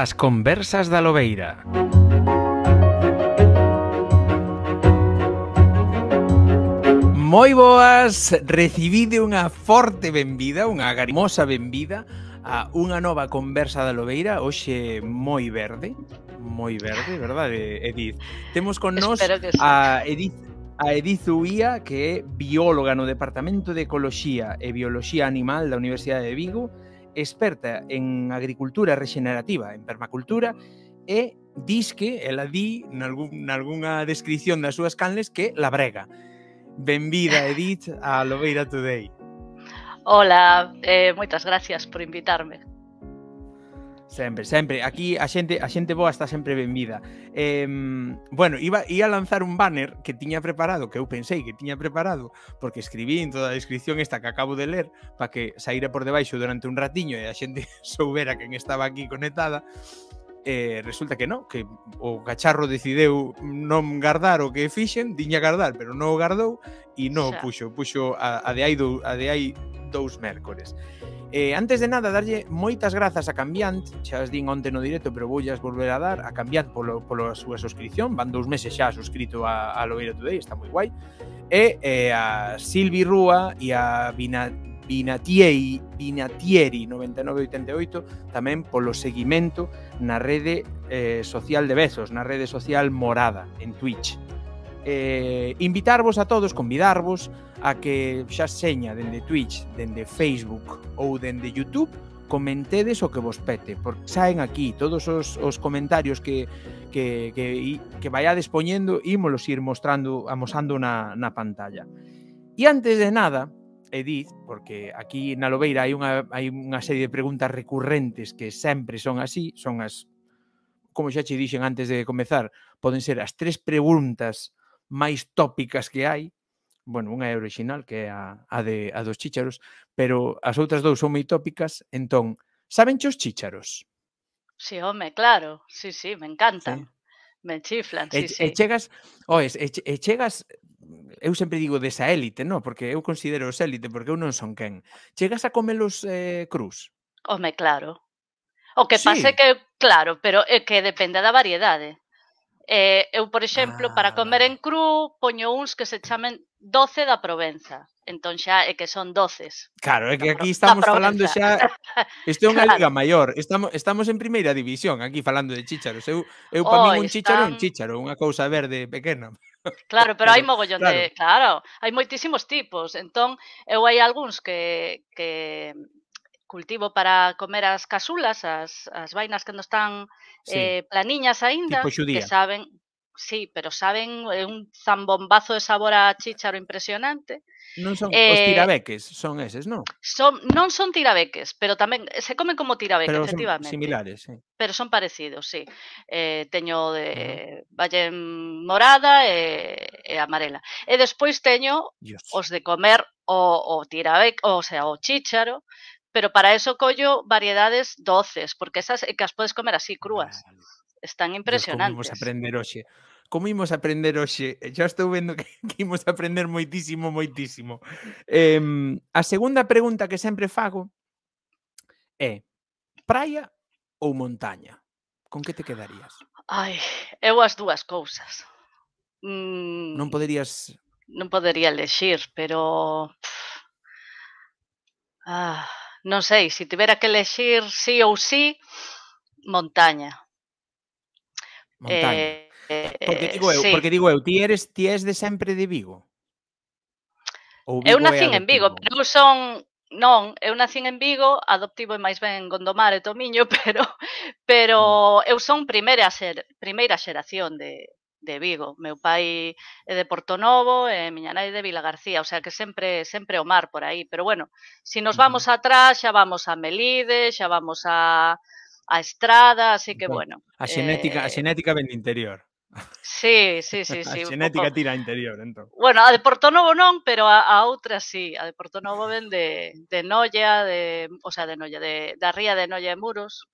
As conversas da Lobeira. Moi boas, recibide unha forte benvida, unha garimosa benvida a unha nova conversa da Lobeira, hoxe moi verde, moi verde, verdade, Edith? Temos con nos a Edith a Edith Uía, que é bióloga no Departamento de Ecoloxía e Bioloxía Animal da Universidade de Vigo, experta en agricultura regenerativa, en permacultura, e dis que, ela di, nalgún, nalgúna descripción das súas canles, que la brega. Benvida, Edith, a Lobeira Today. Hola, eh, moitas gracias por invitarme. Sempre, sempre. Aquí a xente a xente boa está sempre benvida. Eh, bueno, iba, ia lanzar un banner que tiña preparado, que eu pensei que tiña preparado, porque escribí en toda a descripción esta que acabo de ler, para que saíra por debaixo durante un ratiño e a xente soubera quen estaba aquí conectada, eh, resulta que non, que o cacharro decideu non guardar o que fixen, diña guardar, pero non o guardou e non o puxo, puxo a, a de aí, do, a de aí dous mércores. Eh, antes de nada, darlle moitas grazas a Cambiant, xa as din onte no directo, pero voullas volver a dar a Cambiant polo, polo a súa suscripción, van dous meses xa suscrito a, a Loeiro Today, está moi guai, e eh, a Silvi Rúa e a Vina, Vinatieri, Vinatieri 9988 tamén polo seguimento na rede eh, social de Bezos, na rede social Morada, en Twitch eh, invitarvos a todos, convidarvos a que xa seña dende Twitch, dende Facebook ou dende YouTube comentedes o que vos pete, porque saen aquí todos os, os comentarios que, que, que, que despoñendo poñendo ímolos ir mostrando, amosando na, na pantalla. E antes de nada, Edith, porque aquí na Lobeira hai unha, hai unha serie de preguntas recurrentes que sempre son así, son as como xa che dixen antes de comezar, poden ser as tres preguntas máis tópicas que hai, bueno, unha é original que é a, a, de, a dos chícharos, pero as outras dous son moi tópicas, entón, saben os chícharos? Si, sí, home, claro, sí, sí, me encantan. Sí. Me chiflan, sí, e, sí. E chegas, oes, e, e chegas eu sempre digo desa élite, no? Porque eu considero os élite, porque eu non son quen. Chegas a comelos eh, cruz? Home, claro. O que sí. pasa é que, claro, pero é que depende da variedade. Eh, eu, por exemplo, ah. para comer en cru, poño uns que se chamen doce da Provenza. Entón xa é que son doces. Claro, é que aquí estamos falando xa... Isto é unha liga maior. Estamos, estamos en primeira división aquí falando de chícharos. Eu, eu para oh, un chícharo están... un chícharo, unha cousa verde pequena. Claro, pero hai mogollón claro. de... Claro, hai moitísimos tipos. Entón, eu hai algúns que, que cultivo para comer as casulas, as, as vainas que non están sí. eh, planiñas aínda, que saben, sí, pero saben é eh, un zambombazo de sabor a chícharo impresionante. Non son eh, os tirabeques, son eses, non? Son, non son tirabeques, pero tamén eh, se comen como tirabeques, pero efectivamente. Son similares, sí. Pero son parecidos, sí. Eh, teño de uh -huh. valle morada e, e amarela. E despois teño Dios. os de comer o, o tirabec, o, o sea, o chícharo, Pero para eso collo variedades doces, porque esas eh, que as podes comer así crúas. Están impresionantes. Como imos aprender hoxe. Como imos aprender hoxe? Já eh, estou vendo que, que imos aprender moitísimo, moitísimo. Eh, a segunda pregunta que sempre fago é praia ou montaña? Con que te quedarías? Ai, eu as dúas cousas. Mm, non poderías... Non podería elegir, pero... Pff, ah, Non sei, se tivera que lexir sí ou sí, montaña. Montaña. Eh, porque digo eu, sí. porque digo eu, ti eres ti és de sempre de Vigo. Ou Vigo eu nacín en Vigo, pero eu son Non, eu nacín en Vigo, adoptivo e máis ben Gondomar e Tomiño, pero pero mm. eu son primeira ser, primeira xeración de de Vigo. Meu pai é de Porto Novo e miña nai de Vila García, o sea que sempre sempre o mar por aí, pero bueno, se si nos vamos atrás xa vamos a Melide, xa vamos a a Estrada, así que bueno. Eh a xenética, eh... a xenética ben de interior. Sí, sí, sí, sí. A xenética poco... tira interior, entón. Bueno, a de Porto Novo non, pero a, a outra sí. A de Porto Novo ven de, de Noia, de, o sea, de Noia, de, da ría de Noia e Muros.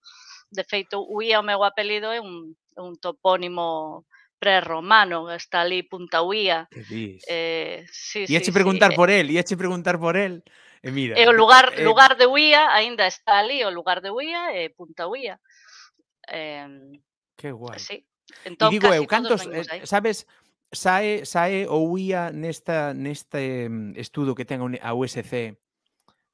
De feito, Uía o meu apelido é un, un topónimo prerromano, está ali Punta Uía. Eh, sí, e sí, preguntar sí. Eh por el, e preguntar por el. E eh, mira, e eh, o lugar eh, lugar de Uía aínda está ali, o lugar de Uía e eh, Punta Uía. Eh, que guai. Sí. Entón, digo eu, cantos, eh, sabes, sae, sae o Uía nesta, neste mm, estudo que ten a USC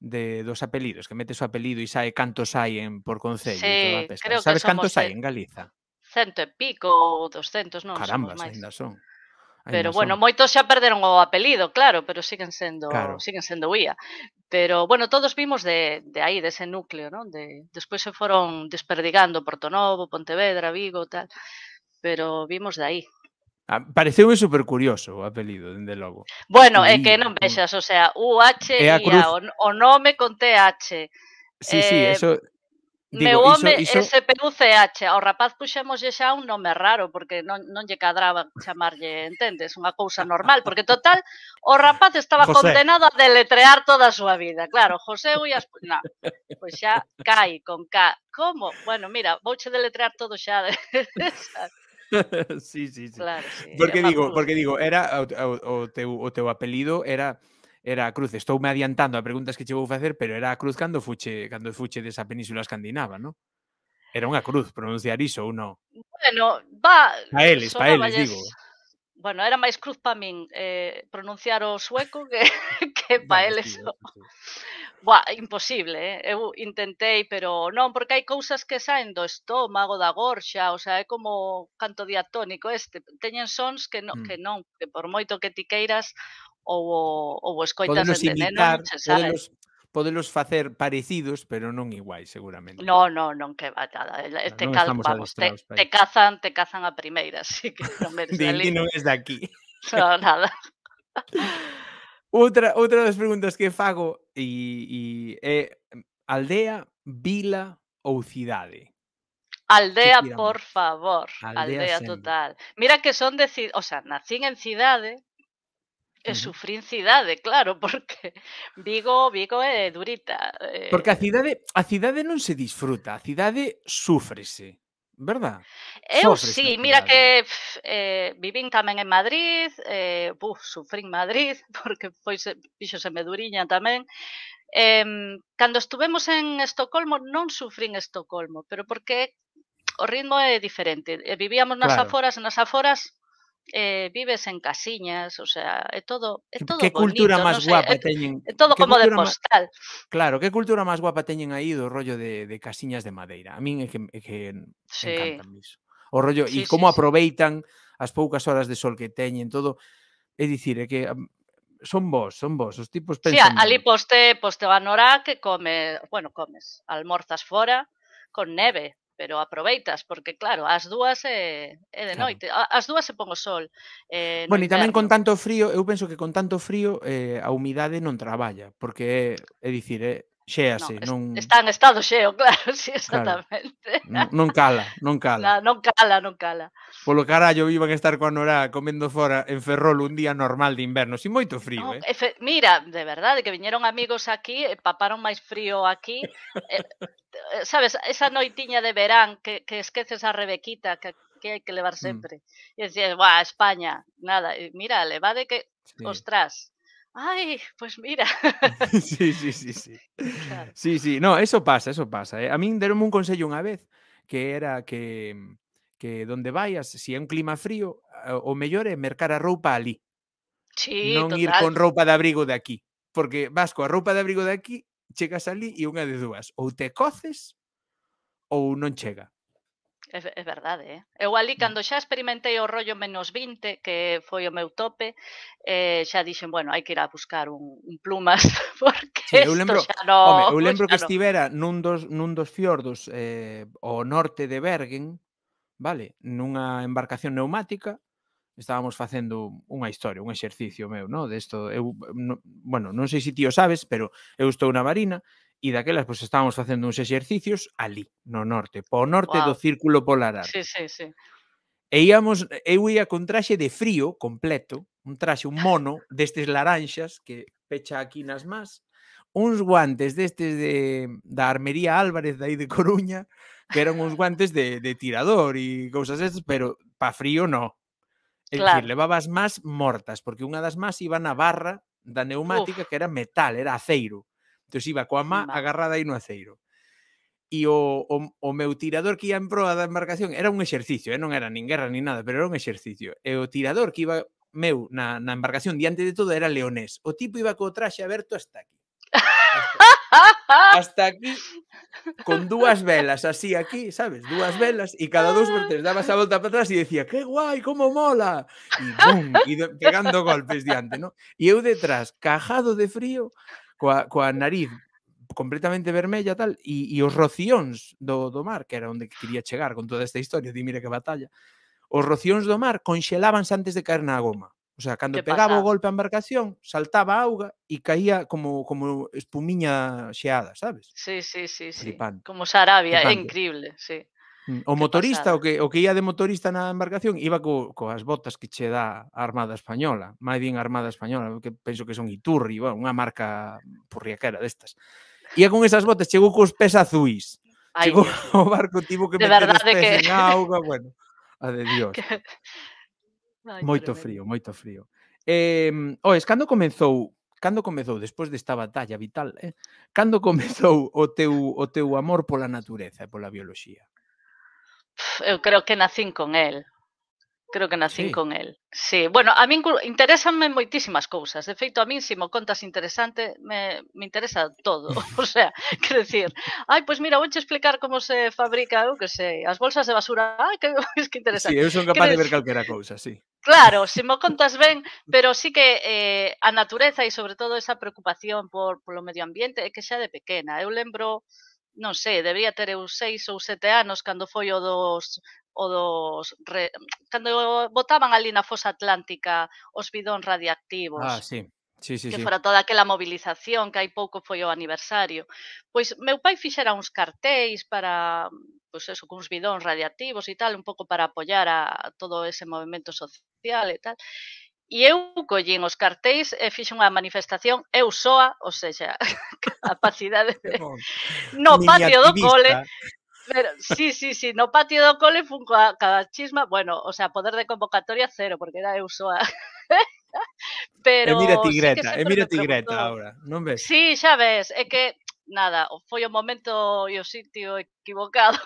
de dos apelidos, que metes o apelido e sae cantos hai en por concello sí, creo sabes que Sabes cantos hai en Galiza? cento e pico ou 200, non Caramba, somos máis. Ainda son. pero bueno, son. moitos xa perderon o apelido, claro, pero siguen sendo, claro. siguen sendo UIA. Pero bueno, todos vimos de, de aí, dese de núcleo, non? De, despois se foron desperdigando Porto Novo, Pontevedra, Vigo, tal. Pero vimos de aí, ah, Pareceume super curioso o apelido, dende logo. Bueno, é que non vexas, o sea, UH e o, o nome con TH. Sí, eh, sí, eso Digo, Meu home iso, iso... SPUCH, ao rapaz puxémoslle xa un nome raro, porque non, non lle cadraba chamarlle, entendes? Unha cousa normal, porque total, o rapaz estaba José. condenado a deletrear toda a súa vida. Claro, José Uias... Non, pois xa cai con K. Como? Bueno, mira, vouche deletrear todo xa. De... sí, sí, sí. Claro, sí. Porque digo, porque digo, era o, o, o teu o teu apelido era era a cruz. Estou me adiantando a preguntas que che vou facer, pero era a cruz cando fuche, cando fuche desa península escandinava, non? Era unha cruz, pronunciar iso ou non? Bueno, va... Pa eles, pa eles, digo. Bueno, era máis cruz pa min eh, pronunciar o sueco que, que pa Vamos, eles. Tío, tío. Buah, imposible, eh? eu intentei, pero non, porque hai cousas que saen do estómago, da gorxa, o sea, é como canto diatónico este, teñen sons que non, mm. que non, que por moito que ti queiras, ou, ou escoitas podelos de imitar, veneno, se sabes. Podelos podelos facer parecidos, pero non iguais, seguramente. No, no, non que batada. Este no, cal, vamos, te, te cazan, te cazan a primeira, así que non me de ali. non es de aquí. No, nada. outra, outra das preguntas que fago e, e é aldea, vila ou cidade? Aldea, por favor. Aldea, aldea total. Mira que son de... O sea, nacín en cidade, E eh, cidade, claro, porque Vigo, Vigo é durita. Eh. Porque a cidade, a cidade non se disfruta, a cidade sufrese, verdad? Eu Sofres sí, mira que eh, vivín tamén en Madrid, eh, buf, sufrín Madrid, porque foi, me duriña tamén, Eh, cando estuvemos en Estocolmo non sufrín Estocolmo, pero porque o ritmo é diferente. Eh, vivíamos nas claro. aforas, nas aforas eh, vives en casiñas, o sea, é todo é todo Que bonito, cultura máis no guapa sei, teñen? É, é todo como de postal. Más, claro, que cultura máis guapa teñen aí do rollo de, de casiñas de madeira. A min é que, é que sí. encantan iso. O rollo, sí, e como sí, aproveitan sí. as poucas horas de sol que teñen, todo. É dicir, é que son vos, son vos, os tipos pensan... Sí, ali poste, poste o anorak, que come, bueno, comes, almorzas fora con neve, pero aproveitas, porque claro, as dúas é, é de noite, claro. as dúas se pon o sol. Eh, bueno, e tamén con tanto frío, eu penso que con tanto frío eh, a humidade non traballa, porque é, é dicir, é, Xea, no, sí, non... Está en estado xeo, claro, sí, exactamente. Claro. Non, non cala, non cala. Na, non cala, non cala. Polo carallo, iban a estar coa Norá comendo fora en Ferrol un día normal de inverno, sin moito frío, no, eh? mira, de verdade, que viñeron amigos aquí, e eh, paparon máis frío aquí. Eh, eh, sabes, esa noitiña de verán que, que esqueces a Rebequita, que que hai que levar mm. sempre. Mm. E dices, buah, España, nada, e mira, levade que, sí. ostras, Ay, pues mira. sí, sí, sí, sí. Claro. Sí, sí, no, eso pasa, eso pasa. Eh. A min deronme un consello unha vez que era que mm, que donde vayas, se si é un clima frío, o mellor é mercar a roupa ali. Sí, non total. ir con roupa de abrigo de aquí, porque vas coa roupa de abrigo de aquí, chegas ali e unha de dúas, ou te coces ou non chega. É, é verdade, eh? Eu ali mm. cando xa experimentei o rollo menos 20, que foi o meu tope, eh, xa dixen, bueno, hai que ir a buscar un, un plumas, porque sí, eu lembro, xa no, home, eu lembro que no. estivera nun dos, nun dos fiordos eh, o norte de Bergen, vale, nunha embarcación neumática, estábamos facendo unha historia, un exercicio meu, no, De isto, eu no, bueno, non sei se ti o sabes, pero eu estou na Marina E daquelas, pois, estábamos facendo uns exercicios ali, no norte, po norte wow. do Círculo Polar Sí, sí, sí. E íamos, eu ia con traxe de frío completo, un traxe, un mono destes laranxas que pecha aquí nas más, uns guantes destes de, da Armería Álvarez de aí de Coruña, que eran uns guantes de, de tirador e cousas estas, pero pa frío no. É claro. dicir, levabas más mortas, porque unha das más iba na barra da neumática Uf. que era metal, era aceiro. Entón iba coa má agarrada aí no aceiro. E o, o, o meu tirador que ia en proa da embarcación era un exercicio, eh? non era nin guerra nin nada, pero era un exercicio. E o tirador que iba meu na, na embarcación diante de todo era leonés. O tipo iba co traxe aberto hasta aquí. Hasta, aquí con dúas velas así aquí, sabes? Dúas velas e cada dous ah. veces dabas a volta para atrás e decía, "Que guai, como mola!" E bum, e pegando golpes diante, ¿no? E eu detrás, cajado de frío, coa, coa nariz completamente vermella tal e, e os rocións do, do mar, que era onde quería chegar con toda esta historia, di mira que batalla, os rocións do mar conxelábanse antes de caer na goma. O sea, cando que pegaba o golpe a embarcación, saltaba auga e caía como como espumiña xeada, sabes? Sí, sí, sí, sí. Flipante. Como Sarabia, é increíble, sí. Mm, o motorista, o que, o que ia de motorista na embarcación, iba co, coas botas que che dá a Armada Española, máis bien a Armada Española, que penso que son Iturri, bueno, unha marca porriaquera destas. Ia con esas botas, chegou cos pés azuis. Ay, chegou o barco, tivo que de meter os pés que... en auga, bueno, a de Dios. Que... Ay, moito frío, moito frío. Eh, oes, cando comezou cando comezou despois desta batalla vital, eh? Cando comezou o teu o teu amor pola natureza e pola bioloxía? eu creo que nacín con el. Creo que nacín sí. con el. Sí, bueno, a min interesanme moitísimas cousas. De feito, a min se si mo contas interesante, me, me interesa todo. o sea, quero decir, ai, pois pues mira, vou explicar como se fabrica, eu que sei, as bolsas de basura. Ai, que, es que interesante. Sí, eu son capaz de ver calquera cousa, sí. Claro, se mo contas ben, pero sí que eh, a natureza e sobre todo esa preocupación por polo medio ambiente é que xa de pequena. Eu lembro non sei, debería ter eu seis ou sete anos cando foi o dos o dos re, cando botaban ali na fosa atlántica os bidóns radiactivos. Ah, sí. Sí, sí, que sí. fora toda aquela mobilización que hai pouco foi o aniversario. Pois meu pai fixera uns cartéis para, pois eso, cuns bidóns radiactivos e tal, un pouco para apoiar a todo ese movimento social e tal. E eu collín os cartéis e fixo unha manifestación eu soa, ou seja, capacidade de... no patio do cole, Pero, sí, sí, sí, no patio do cole fun coa, coa chisma, bueno, o sea, poder de convocatoria cero, porque era eu soa. Pero... E mira tigreta, sí e mira tigreta ahora, non ves? Sí, xa ves, é que, nada, foi o momento e o sitio equivocado.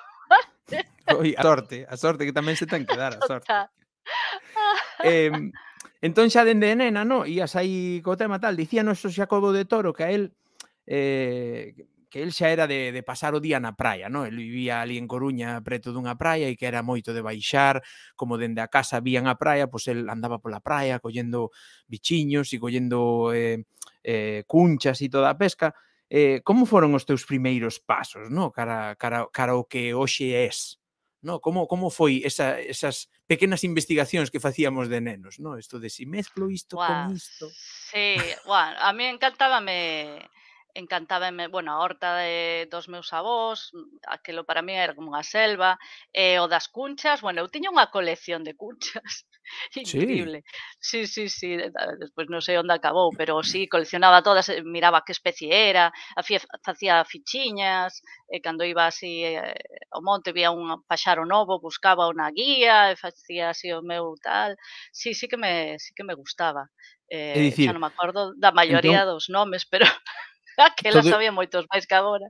Oi, a sorte, a sorte, que tamén se ten que dar a sorte. eh, Entón xa dende nena, no, ías aí co tema tal, dicía noso Xacobo de Toro que a él eh, que el xa era de, de pasar o día na praia, no? El vivía ali en Coruña preto dunha praia e que era moito de baixar, como dende a casa vían a praia, pois el andaba pola praia collendo bichiños e collendo eh, eh, cunchas e toda a pesca. Eh, como foron os teus primeiros pasos, no? Cara, cara, cara o que hoxe és? no? Como, como foi esa, esas pequenas investigacións que facíamos de nenos, no? Isto de si mezclo isto Uah, con isto. Sí, bueno, a mí encantábame encantábame, bueno, a horta de, dos meus avós, mm, aquilo para mí era como unha selva, e o das cunchas, bueno, eu tiña unha colección de cunchas. Increíble. Sí, sí, sí, sí. despois non sei onde acabou, pero sí, coleccionaba todas, eh, miraba que especie era, facía fichiñas, e cando iba así eh, ao monte vía un paxaro novo, buscaba unha guía, e facía así o meu tal. Sí, sí que me, sí que me gustaba. Eh, decir, xa non me acordo da maioría entón, dos nomes, pero... que la sabía moitos máis que agora.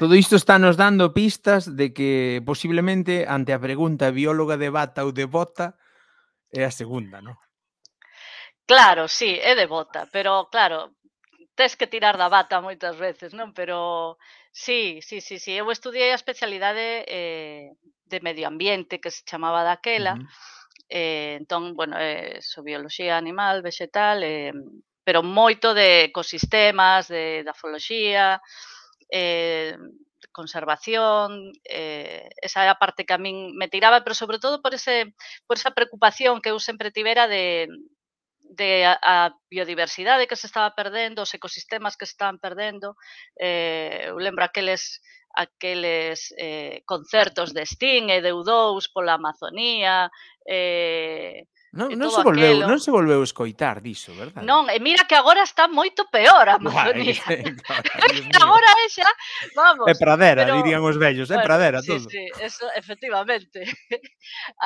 Todo isto está nos dando pistas de que posiblemente ante a pregunta bióloga de bata ou de bota é a segunda, non? Claro, sí, é de bota, pero claro, tes que tirar da bata moitas veces, non? Pero sí, sí, sí, sí. Eu estudiei a especialidade eh, de medio ambiente que se chamaba daquela. Uh -huh. eh, entón, bueno, eh, so bioloxía animal, vegetal, eh, pero moito de ecosistemas, de, da afoloxía, eh, conservación, eh, esa é a parte que a min me tiraba, pero sobre todo por ese por esa preocupación que eu sempre tivera de de a, a biodiversidade que se estaba perdendo, os ecosistemas que se estaban perdendo. Eh, eu lembro aqueles aqueles eh, concertos de Sting e de U2 pola Amazonía, eh, Non, non, se volveu, aquello. non se volveu escoitar diso, verdad? Non, e mira que agora está moito peor a Amazonía. Uai, agora é xa, vamos. É pradera, pero, dirían os vellos, é bueno, pradera sí, todo. Sí, eso, efectivamente.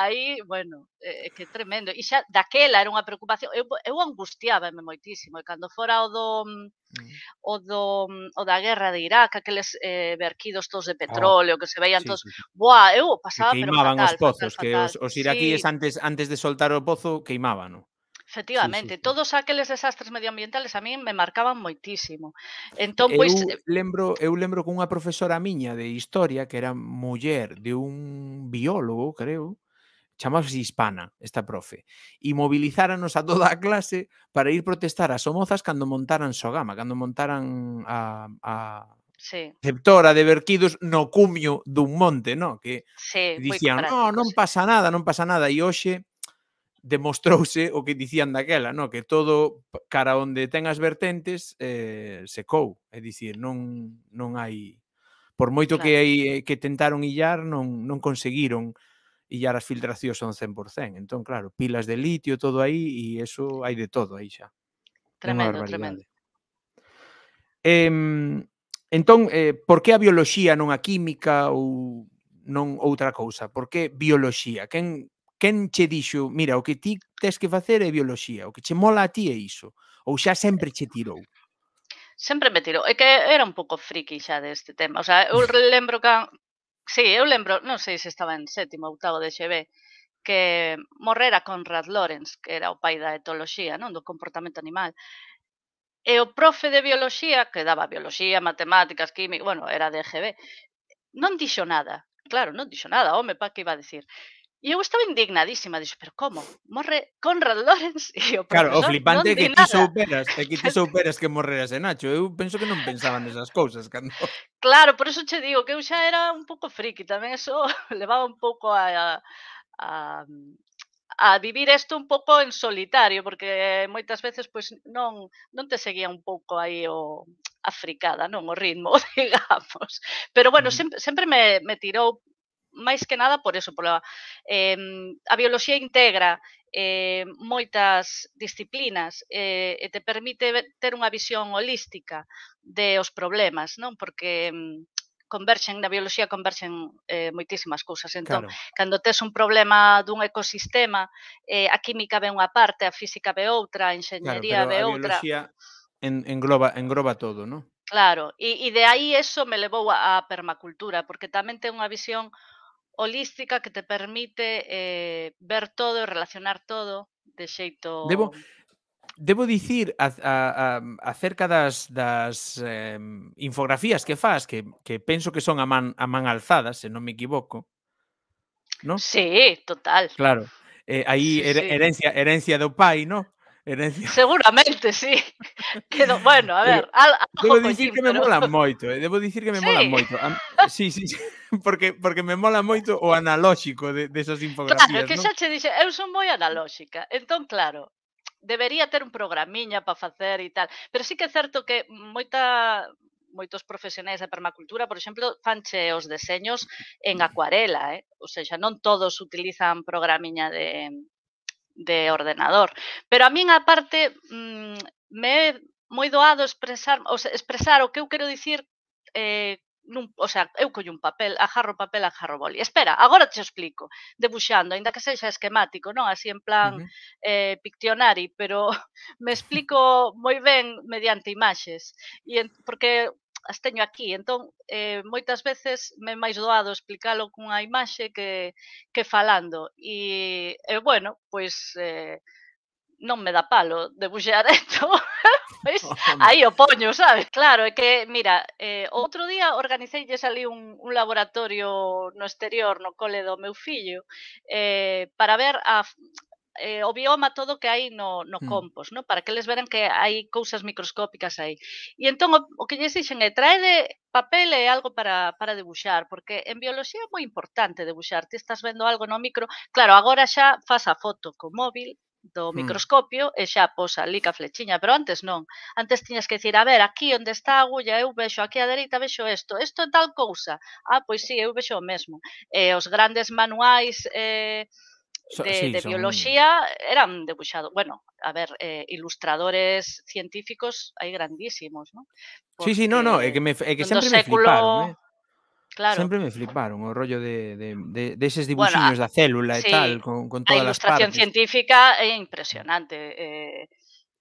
Aí, bueno, é que tremendo. E xa daquela era unha preocupación. Eu, eu angustiábame moitísimo. E cando fora o do, mm. o do o da guerra de Irak, aqueles eh, verquidos todos de oh, petróleo oh, que se veían sí, todos. Sí, sí. Buá, eu pasaba que pero fatal, os pozos, fatal, que os, os iraquíes sí. antes antes de soltar o pozo queimaban, non? Efectivamente, sí, sí, todos aqueles desastres medioambientales a min me marcaban moitísimo. Entón, pois... Eu eh, lembro, eu lembro que unha profesora miña de historia que era muller de un biólogo, creo, chamase hispana esta profe, e mobilizáranos a toda a clase para ir protestar a Somozas cando montaran Sogama, cando montaran a, a sí. receptora de verquidos no cumio dun monte, no? que sí, dicían, no, non pasa nada, non pasa nada, e hoxe demostrouse o que dicían daquela, no? que todo cara onde ten as vertentes eh, secou, é dicir, non, non hai... Por moito claro. que, hai, eh, que tentaron illar, non, non conseguiron e ya as filtracións son 100%. Entón, claro, pilas de litio, todo aí, e eso hai de todo aí xa. Tremendo, tremendo. Eh, entón, eh, por que a bioloxía non a química ou non outra cousa? Por que bioloxía? Quen, quen che dixo, mira, o que ti tes que facer é bioloxía, o que che mola a ti é iso, ou xa sempre che tirou? Sempre me tirou, é que era un pouco friki xa deste tema, o sea, eu lembro que Sí, eu lembro, non sei se estaba en sétimo ou octavo de XB, que morrera Conrad Lorenz, que era o pai da etoloxía, non do comportamento animal. E o profe de bioloxía, que daba bioloxía, matemáticas, química, bueno, era de GB, non dixo nada. Claro, non dixo nada, home, pa que iba a decir. E eu estaba indignadísima, dixo, pero como? Morre Conrad Lorenz e o Claro, o flipante é que ti souberas, é que ti souberas que morreras en Nacho. Eu penso que non pensaban esas cousas cando... Claro, por eso che digo que eu xa era un pouco friki, tamén eso levaba un pouco a, a, a vivir isto un pouco en solitario, porque moitas veces pois non non te seguía un pouco aí o africada, non o ritmo, digamos. Pero bueno, sempre, sempre me, me tirou máis que nada por eso, pola eh, a bioloxía integra eh, moitas disciplinas eh, e te permite ter unha visión holística de os problemas, non? Porque converxen, na bioloxía converxen eh, moitísimas cousas. Entón, claro. cando tes un problema dun ecosistema, eh, a química ve unha parte, a física ve outra, a enxeñería claro, ve a outra. A bioloxía en, engloba, engloba todo, non? Claro, e, e de aí eso me levou á permacultura, porque tamén ten unha visión holística que te permite eh, ver todo e relacionar todo de xeito... Debo, Debo dicir a, a, a, mm, acerca das, das eh, infografías que faz, que, que penso que son a man, a man alzada, se non me equivoco. ¿no? Sí, total. Claro. Eh, aí her, herencia, herencia do pai, ¿no? Herencia. Seguramente, sí. Pero, bueno, a ver, al, Debo dicir que me pero... molan moito, eh? debo dicir que me sí. molan moito. A, sí, sí, sí, porque porque me mola moito o analóxico de, de esas infografías, Claro, que ¿no? xa che dixe, eu son moi analóxica. Entón, claro, debería ter un programiña para facer e tal, pero sí que é certo que moita moitos profesionais da permacultura, por exemplo, fanche os deseños en acuarela, eh? ou seja, non todos utilizan programiña de, de ordenador. Pero a min, aparte, mm, me é moi doado expresar, o sea, expresar o que eu quero dicir eh, nun, o sea, eu collo un papel, agarro papel, agarro boli. Espera, agora te explico, debuxando, aínda que sexa esquemático, non? Así en plan uh -huh. eh, pictionary, pero me explico moi ben mediante imaxes. E en, porque as teño aquí. Entón, eh, moitas veces me máis doado explicalo cunha imaxe que, que falando. E, e bueno, pois... Eh, non me dá palo debuxear esto. pois, aí o poño, sabes? Claro, é que, mira, eh, outro día organiceilles salí un, un laboratorio no exterior, no cole do meu fillo, eh, para ver a, eh, o bioma todo que hai no, no mm. compost, no? para que les veran que hai cousas microscópicas aí. E entón o, o que lles dixen é traede papel e algo para, para debuxar, porque en bioloxía é moi importante debuxar. Ti estás vendo algo no micro, claro, agora xa fas a foto co móvil, do mm. microscopio mm. e xa posa ali ca flechiña, pero antes non. Antes tiñas que dicir, a ver, aquí onde está a agulla, eu vexo aquí á dereita, vexo isto, isto é tal cousa. Ah, pois sí, eu vexo o mesmo. E eh, os grandes manuais eh, de, sí, de son... eran debuxados, bueno, a ver, eh, ilustradores científicos hai grandísimos, Porque Sí, sí, no, no, é que, me, é que sempre século... me fliparon, eh? Claro. Sempre me fliparon o rollo de, de, de, de eses bueno, da ah, célula sí, e tal, con, con todas as partes. A ilustración científica é impresionante. Eh,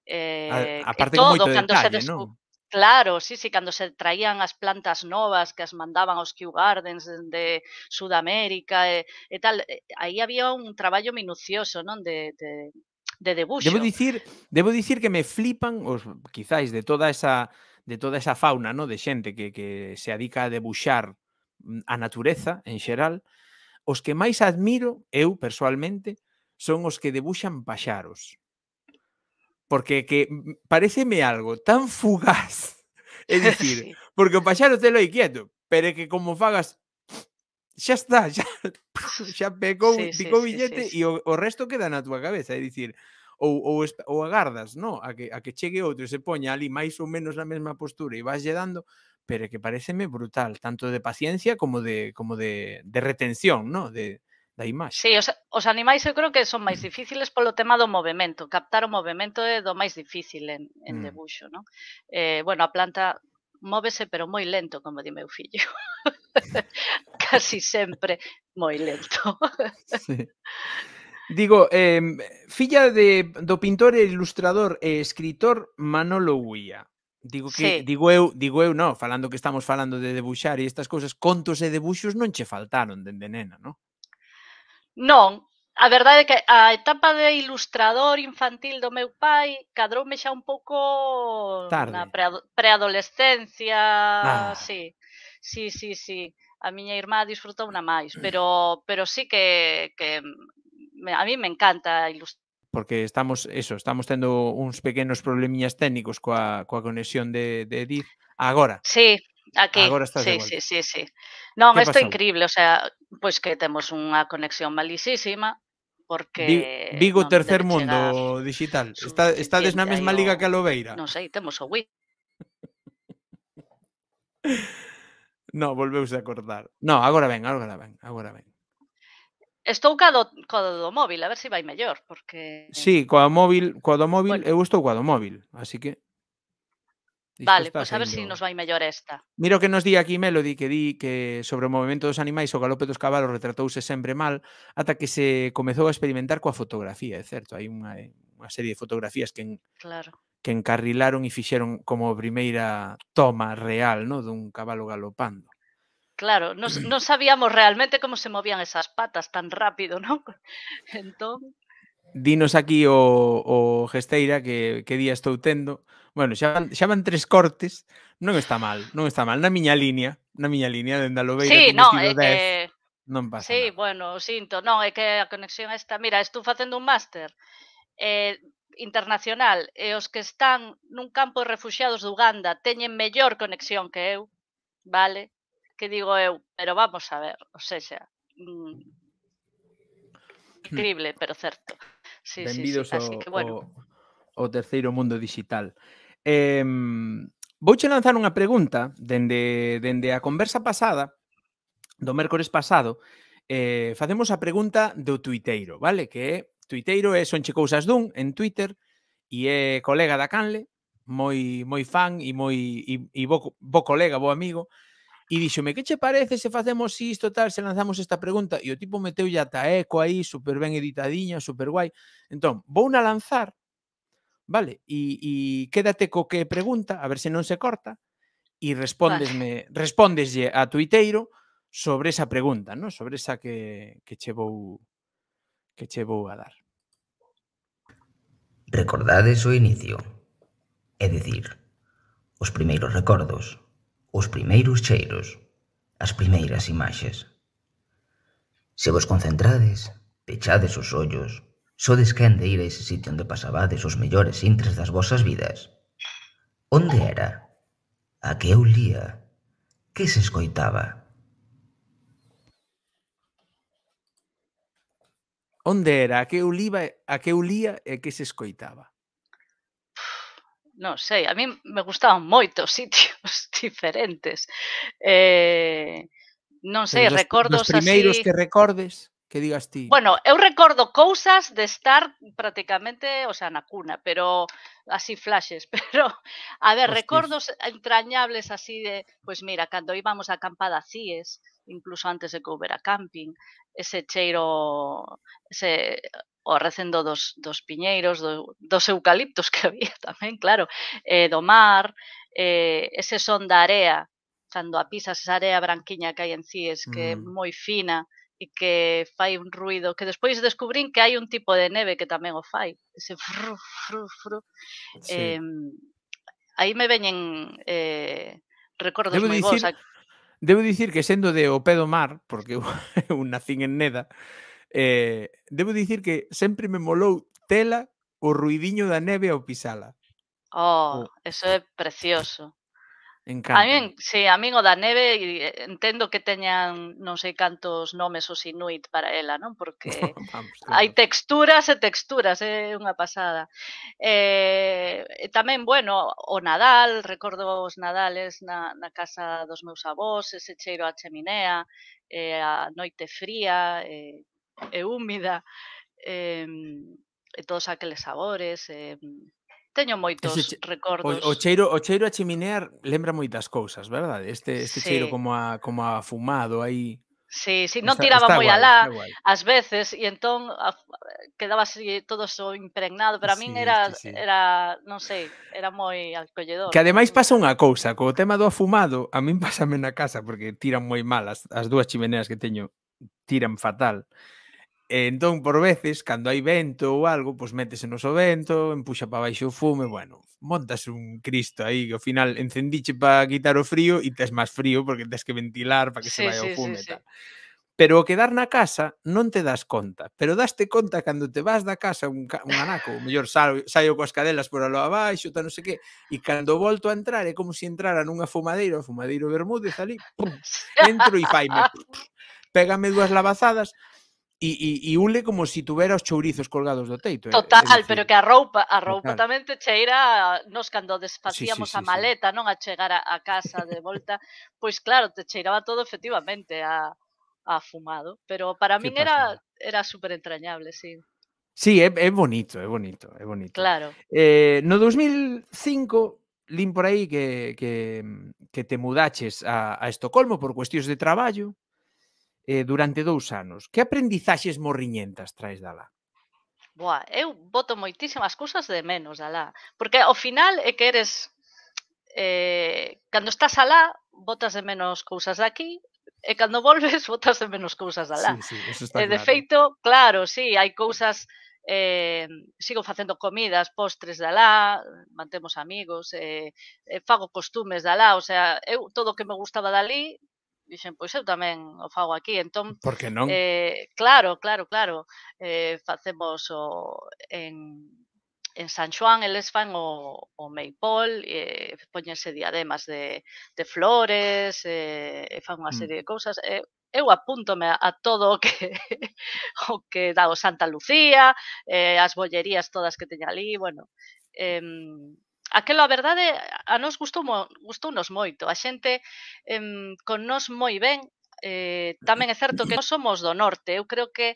eh, a, aparte todo, con moito detalle, se descu... Claro, sí, sí, cando se traían as plantas novas que as mandaban aos Kew Gardens de Sudamérica e, eh, e tal, eh, aí había un traballo minucioso, non, de, de, de debuxo. Debo dicir, debo dicir que me flipan os quizáis de toda esa de toda esa fauna, no, de xente que que se adica a debuxar mm, a natureza en xeral, os que máis admiro eu persoalmente son os que debuxan paxaros porque que mm, pareceme algo tan fugaz, é dicir, sí. porque o paxaro lo hai quieto, pero é que como fagas xa está, xa, xa pegou, sí, sí, picou sí, billete sí, sí. e o, o resto queda na túa cabeza, é dicir, ou, ou, ou agardas, no? a, que, a que chegue outro e se poña ali máis ou menos na mesma postura e vas lle dando, pero que pareceme brutal, tanto de paciencia como de como de, de retención, no? De, da imaxe. Sí, os, os animais eu creo que son máis difíciles polo tema do movimento. Captar o movimento é do máis difícil en, en mm. debuxo, non? Eh, bueno, a planta móvese pero moi lento, como di meu fillo. Casi sempre moi lento. sí. Digo, eh, filla de, do pintor e ilustrador e escritor Manolo Uía. Digo que sí. digo eu, digo eu, no, falando que estamos falando de debuxar e estas cousas, contos e debuxos non che faltaron dende nena, non? Non, a verdade é que a etapa de ilustrador infantil do meu pai cadroume xa un pouco Tarde. na preadolescencia, ah. sí. Sí, sí, sí. A miña irmá disfrutou na máis, pero pero sí que que a mí me encanta ilustrar porque estamos eso, estamos tendo uns pequenos problemiñas técnicos coa, coa conexión de, de Edith agora. Sí, Aquí, Agora estás sí, sí, sí, sí. Non, isto é increíble, o sea, pois que temos unha conexión malísima porque Vigo non tercer mundo digital. Está estádes na mesma liga que a Lobeira. Non sei, temos o Wii. no, volveuse a acordar. No, agora ben, agora ben, agora ben. Estou cado co do móvil, a ver se si vai mellor, porque... Sí, coa móvil, coa do móvil, bueno. eu estou coa do móvil, así que vale, pois pues a ver se si nos vai mellor esta. Miro que nos di aquí Melody, que di que sobre o movimento dos animais o galope dos cabalos retratouse sempre mal ata que se comezou a experimentar coa fotografía, é certo? Hai unha, eh, unha serie de fotografías que en, claro. que encarrilaron e fixeron como primeira toma real no dun cabalo galopando. Claro, non, non sabíamos realmente como se movían esas patas tan rápido, non? Entón dinos aquí o, o Gesteira que, que día estou tendo. Bueno, xa van, xa van tres cortes, non está mal, non está mal. Na miña línea, na miña línea, dende a Lobeira, sí, no, é que... non pasa Sí, nada. bueno, sinto, non, é que a conexión está... Mira, estou facendo un máster eh, internacional e os que están nun campo de refugiados de Uganda teñen mellor conexión que eu, vale? Que digo eu, pero vamos a ver, o sea, xa, mm, hmm. increíble, pero certo. Sí, Benvidos sí, sí. Así ao, que, bueno. o, o terceiro mundo digital. Eh, vouche lanzar unha pregunta dende, dende a conversa pasada, do mércores pasado, eh, facemos a pregunta do tuiteiro, vale? Que é, tuiteiro é Sonche Cousas Dun en Twitter e é colega da Canle, moi moi fan e moi e, e bo, bo colega, bo amigo, E díxome, que che parece se facemos isto, tal, se lanzamos esta pregunta? E o tipo meteu ya ta eco aí, super ben editadiña, super guai. Entón, vou na lanzar, vale? E, e quédate co que pregunta, a ver se non se corta, e respondesme, vale. respondeslle a tuiteiro sobre esa pregunta, ¿no? sobre esa que, que che vou que che vou a dar. Recordades o inicio, é dicir, os primeiros recordos, os primeiros cheiros, as primeiras imaxes. Se vos concentrades, pechades os ollos, sodes quen de ir a ese sitio onde pasabades os mellores intres das vosas vidas. Onde era? A que eu lía? Que se escoitaba? Onde era? A que eu, liba, a que eu lía e que se escoitaba? non sei, a mí me gustaban moitos sitios diferentes. Eh, non sei, los, recordos así... Os primeiros que recordes que digas ti? Bueno, eu recordo cousas de estar prácticamente, o sea, na cuna, pero así flashes, pero a ver, Hostia. recordos entrañables así de, pois pues mira, cando íbamos a acampada Cies, incluso antes de que houbera camping, ese cheiro, ese o recendo dos, dos piñeiros, do, dos eucaliptos que había tamén, claro, eh, do mar, eh, ese son da area, cando a pisas esa area branquiña que hai en es que é mm. moi fina e que fai un ruido, que despois descubrín que hai un tipo de neve que tamén o fai, ese fru, fru, fru. Sí. Eh, aí me veñen eh, recordos Debo moi dicir... bons. Aquí Debo dicir que sendo de o pé do mar, porque eu, nacín en Neda, eh, debo dicir que sempre me molou tela o ruidiño da neve ao pisala. Oh, eso é precioso. Encanta. A mí, sí, amigo da neve, e eh, entendo que teñan non sei cantos nomes os inuit para ela, non? Porque claro. hai texturas e texturas, é eh? unha pasada. Eh, e tamén, bueno, o Nadal, recordo os Nadales na, na casa dos meus avós, ese cheiro a cheminea, eh, a noite fría eh, e húmida, eh, e todos aqueles sabores, eh, Teño moitos Ese, recordos. O, o, cheiro, o cheiro a chiminea lembra moitas cousas, verdade? Este, este sí. cheiro como a, como a fumado aí. Sí, sí, non tiraba moi alá ás veces e entón a, quedaba así todo so impregnado, pero a min sí, era sí. era, non sei, era moi acolledor. Que ademais pasa unha cousa, co tema do afumado, a min pásame na casa porque tiran moi mal as, as dúas chimeneas que teño, tiran fatal. E entón, por veces, cando hai vento ou algo, pois métese no so vento, empuxa para baixo o fume, bueno, montas un cristo aí, que ao final encendiche para quitar o frío e tes máis frío porque tes que ventilar para que sí, se vaya sí, o fume sí, e tal. Sí. Pero o quedar na casa non te das conta, pero daste conta cando te vas da casa un, ca un anaco, o mellor saio, saio coas cadelas por alo abaixo, ta non sei que, e cando volto a entrar é como se si entrara nunha fumadeira, o fumadeiro Bermúdez ali, pum, entro e faime, pégame dúas lavazadas, E, e, e ule como se si tuvera os chourizos colgados do teito. Eh. Total, decir, pero que a roupa, a roupa total. tamén te cheira, nos cando desfacíamos sí, sí, sí, a maleta, sí. non a chegar a, a casa de volta, pois claro, te cheiraba todo efectivamente a, a fumado, pero para min era era super entrañable, sí. Sí, é, é bonito, é bonito, é bonito. Claro. Eh, no 2005 lin por aí que, que, que te mudaches a, a Estocolmo por cuestións de traballo eh, durante dous anos. Que aprendizaxes morriñentas traes dala? Boa, eu boto moitísimas cousas de menos lá. porque ao final é que eres eh, cando estás alá, botas de menos cousas daqui, e cando volves, botas de menos cousas alá. Sí, sí, eso está e, eh, de feito, claro, sí, hai cousas eh, sigo facendo comidas, postres de alá, mantemos amigos, eh, eh, fago costumes de alá, o sea, eu todo o que me gustaba dali dixen, pois eu tamén o fago aquí, entón... que non? Eh, claro, claro, claro. Eh, facemos o, en, en San Juan eles fan o, o Maypol, eh, poñense diademas de, de flores, eh, fan unha mm. serie de cousas. Eh, eu apúntome a todo o que o que dá o Santa Lucía, eh, as bollerías todas que teña ali, bueno, eh, aquela verdade eh, a nos gustou gustounos moito, a xente em, con nos moi ben, eh, tamén é certo que non somos do norte, eu creo que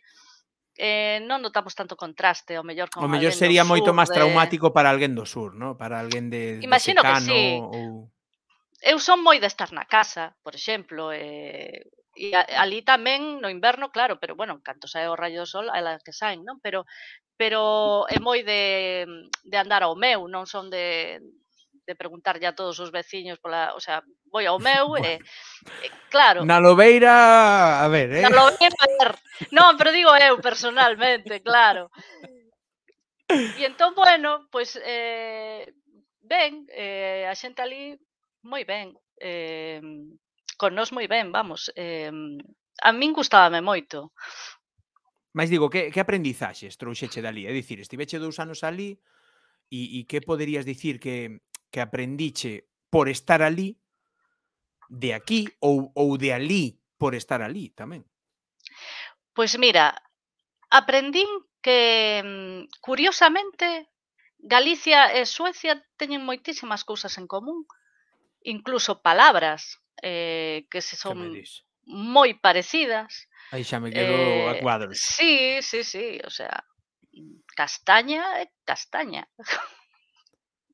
eh, non notamos tanto contraste, o mellor con O mellor sería sur, moito máis de... Eh. traumático para alguén do sur, ¿no? Para alguén de Imagino de Secano, que sí. ou Eu son moi de estar na casa, por exemplo, eh, e ali tamén no inverno, claro, pero bueno, canto sae o rayo do sol, a la que saen, non? Pero pero é moi de, de andar ao meu, non son de, de preguntarlle a todos os veciños pola, o sea, voy ao meu bueno. e, e claro. Na Lobeira, a ver, eh. Na Lobeira, a ver. Non, pero digo eu personalmente, claro. E entón, bueno, pois eh, ben, eh, a xente ali moi ben. Eh, con nós moi ben, vamos. Eh, a min gustábame moito. Mas digo, que, que aprendizaxes trouxeche dali? É dicir, estiveche dous anos ali e, e que poderías dicir que, que aprendiche por estar ali de aquí ou, ou de ali por estar ali tamén? Pois pues mira, aprendín que mm, curiosamente Galicia e Suecia teñen moitísimas cousas en común, incluso palabras eh, que se son moi parecidas. Aí xa me quedo eh, a cuadros. Sí, sí, sí, o sea, mm, castaña é eh, castaña.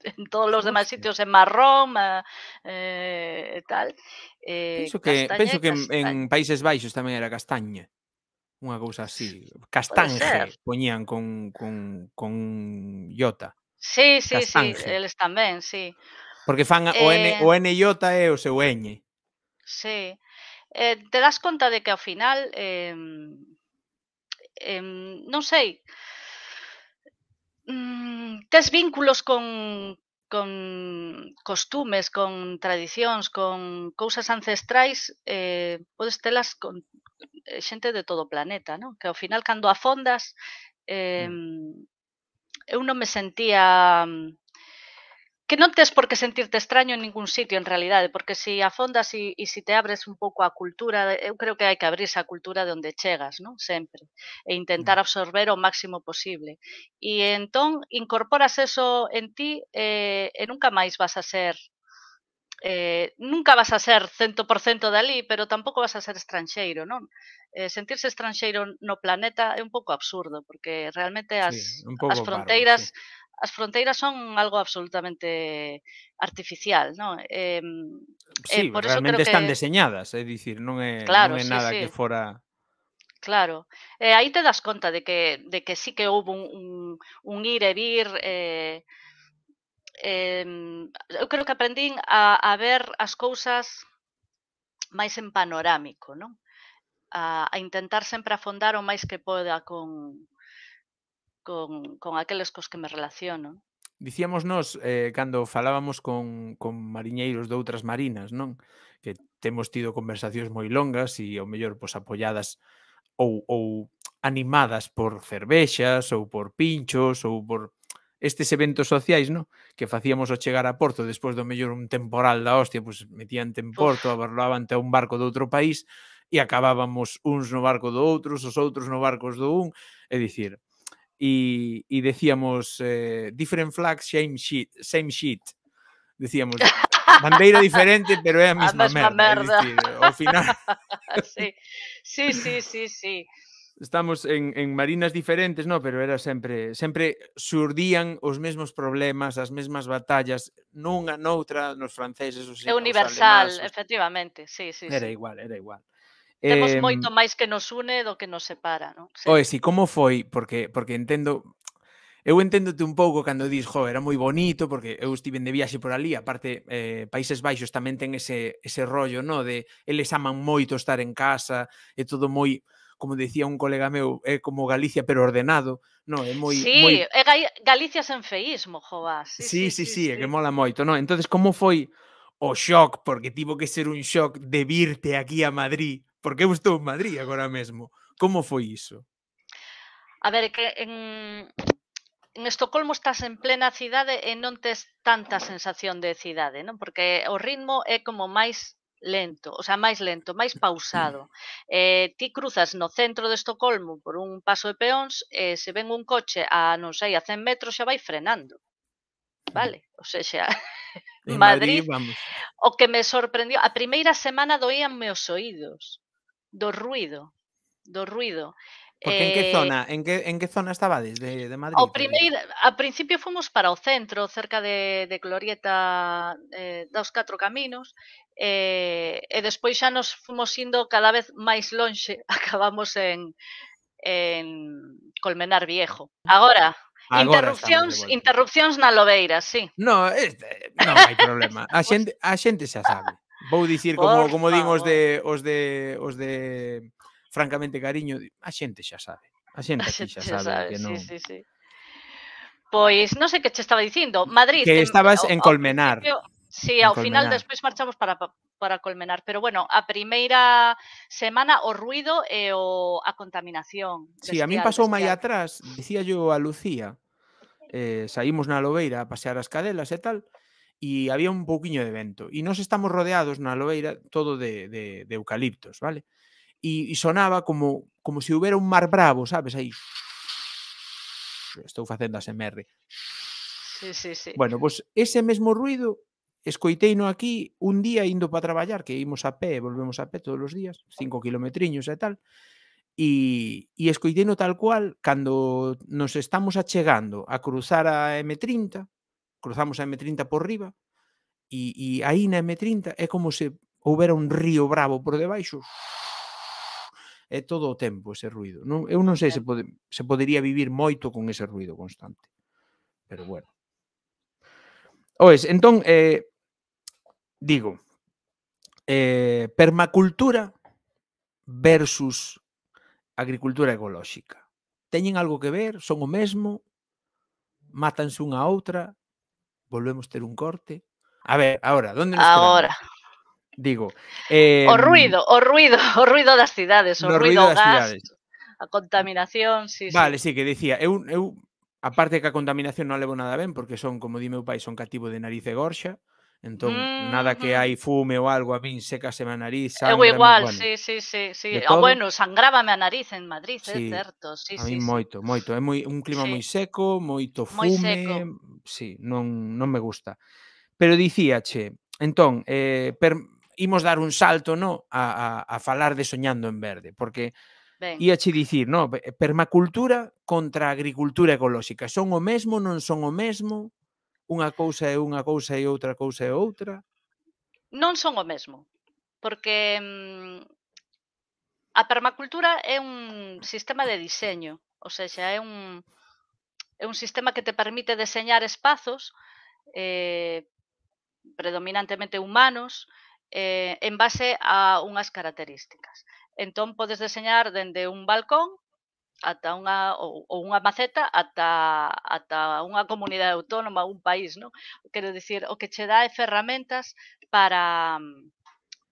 en todos os demais sitios en marrón ah, eh, e tal. Eh, penso que, penso que en Países Baixos tamén era castaña. Unha cousa así. Castange poñían con, con, con Iota. Sí, sí, castange. sí, eles tamén, sí. Porque fan eh... o, N, o NJ é o seu ñ. Sí eh, te das conta de que ao final eh, eh, non sei mm, tes vínculos con, con costumes, con tradicións, con cousas ancestrais, eh, podes telas con eh, xente de todo o planeta, non? Que ao final, cando afondas, eh, mm. eu non me sentía que non tes por que sentirte extraño en ningún sitio en realidade, porque si afondas e, e si te abres un pouco a cultura, eu eh, creo que hai que abrirse a cultura de onde chegas, non? Sempre, e intentar absorber o máximo posible. E entón incorporas eso en ti eh, e eh, nunca máis vas a ser eh, nunca vas a ser 100% dali, pero tampouco vas a ser estranxeiro, non? Eh, sentirse estranxeiro no planeta é un pouco absurdo, porque realmente as, sí, as fronteiras Barro, sí as fronteiras son algo absolutamente artificial, non? Eh, sí, eh, por realmente eso creo están que... deseñadas, é eh, dicir, non é, claro, non é sí, nada sí. que fora... Claro, eh, aí te das conta de que, de que sí que houve un, un, un ir e vir... Eh, eh, eu creo que aprendín a, a ver as cousas máis en panorámico, non? A, a intentar sempre afondar o máis que poda con, con, con aqueles cos que me relaciono. Dicíamos nos, eh, cando falábamos con, con mariñeiros de outras marinas, non? Que temos tido conversacións moi longas e, ao mellor, pois, apoiadas ou, ou animadas por cervexas ou por pinchos ou por estes eventos sociais, non? que facíamos ao chegar a Porto, despois do mellor un temporal da hostia, pois metían en Porto, abarlabante a un barco de outro país, e acabábamos uns no barco do outros, os outros no barcos do un, é dicir, y, y decíamos eh, different flags, same shit, same shit. Decíamos bandeira diferente, pero é a mesma, a mesma merda. merda. Decir, ao final. sí. sí, sí, sí, sí. Estamos en, en marinas diferentes, no, pero era sempre sempre surdían os mesmos problemas, as mesmas batallas, nunha noutra nos franceses, os É universal, os alemás, os... efectivamente, sí, sí, Era sí. igual, era igual. Temos moito máis que nos une do que nos separa, non? Sí. Oe, si, como foi? Porque, porque entendo... Eu enténdote un pouco cando dis, jo, era moi bonito, porque eu estive de viaxe por ali, aparte, eh, Países Baixos tamén ten ese, ese rollo, no? De eles aman moito estar en casa, e todo moi como dicía un colega meu, é como Galicia pero ordenado, no, é moi sí, moi é Ga Galicia sen feísmo, Jová. Sí, sí, sí, sí, sí, sí, é que mola moito, no. Entonces, como foi o shock, porque tivo que ser un shock de virte aquí a Madrid porque eu estou en Madrid agora mesmo. Como foi iso? A ver, que en, en Estocolmo estás en plena cidade eh, e non tes tanta sensación de cidade, non? Porque o ritmo é como máis lento, o sea, máis lento, máis pausado. Eh, ti cruzas no centro de Estocolmo por un paso de peóns e eh, se ven un coche a, non sei, a 100 metros xa vai frenando. Vale, o sea, xa... Madrid, Madrid vamos. o que me sorprendió, a primeira semana doíanme os oídos do ruido, do ruido. Porque en que eh, zona, en que, en que zona estaba de, de Madrid? O primeiro, a principio fomos para o centro, cerca de, de Glorieta eh, dos Catro Caminos, eh, e despois xa nos fomos indo cada vez máis lonxe, acabamos en, en Colmenar Viejo. Agora, Agora interrupcións, interrupcións na Lobeira, sí. No, este, non hai problema. A xente, a xente xa sabe. Vou dicir como como dimos de os de os de francamente cariño, a xente xa sabe. A xente, a xente xa, xa sabe, que non. Sí, sí, sí. Pois non sei que che estaba dicindo, Madrid. Que estabas en, en Colmenar. Ao sí, ao Colmenar. final despois marchamos para para Colmenar, pero bueno, a primeira semana o ruido e o a contaminación. Si, sí, a min pasou máis atrás, dicía yo a Lucía, eh, saímos na Lobeira a pasear as cadelas e tal, e había un pouquiño de vento. E nos estamos rodeados na lobeira todo de, de, de eucaliptos, vale? E, e sonaba como como se houbera un mar bravo, sabes? Aí estou facendo ASMR. Sí, sí, sí. Bueno, pois pues ese mesmo ruido no aquí un día indo para traballar, que imos a pé, volvemos a pé todos os días, cinco kilometriños e tal, e, e escoitei no tal cual cando nos estamos achegando a cruzar a M30, cruzamos a M30 por riba, e, e aí na M30 é como se houbera un río bravo por debaixo, é todo o tempo ese ruido. Non, eu non sei se, pode, se podería vivir moito con ese ruido constante. Pero bueno. Ois, entón, eh, digo, eh, permacultura versus agricultura ecolóxica. Teñen algo que ver? Son o mesmo? Mátanse unha a outra? volvemos ter un corte. A ver, agora, onde nos Agora. Quedamos? Digo, eh, o ruido, o ruido, o ruido das cidades, o no ruido, ruido das gas, cidades. a contaminación, sí, Vale, sí, sí que dicía, eu eu a parte que a contaminación non levo nada ben porque son, como di meu pai, son cativo de nariz e gorxa, Entón, mm, nada que hai fume ou algo, a min secase a nariz, sangra. Eu igual, bueno, sí, sí, sí. sí. Ah, todo, ah, bueno, sangrábame a nariz en Madrid, eh, sí, é certo. Sí, a min sí, moito, sí. moito. É moi, un clima sí. moi seco, moito fume. Moi seco. Sí, non, non me gusta. Pero dicíache, entón, eh, per, imos dar un salto no a, a, a falar de Soñando en Verde, porque Ben. Ia che dicir, no, permacultura contra agricultura ecolóxica. Son o mesmo, non son o mesmo? unha cousa é unha cousa e outra cousa é outra? Non son o mesmo, porque mm, a permacultura é un sistema de diseño, ou seja, é un, é un sistema que te permite deseñar espazos eh, predominantemente humanos eh, en base a unhas características. Entón, podes deseñar dende un balcón ata unha ou, ou unha maceta ata ata unha comunidade autónoma, un país, non? Quero dicir, o que che dá é ferramentas para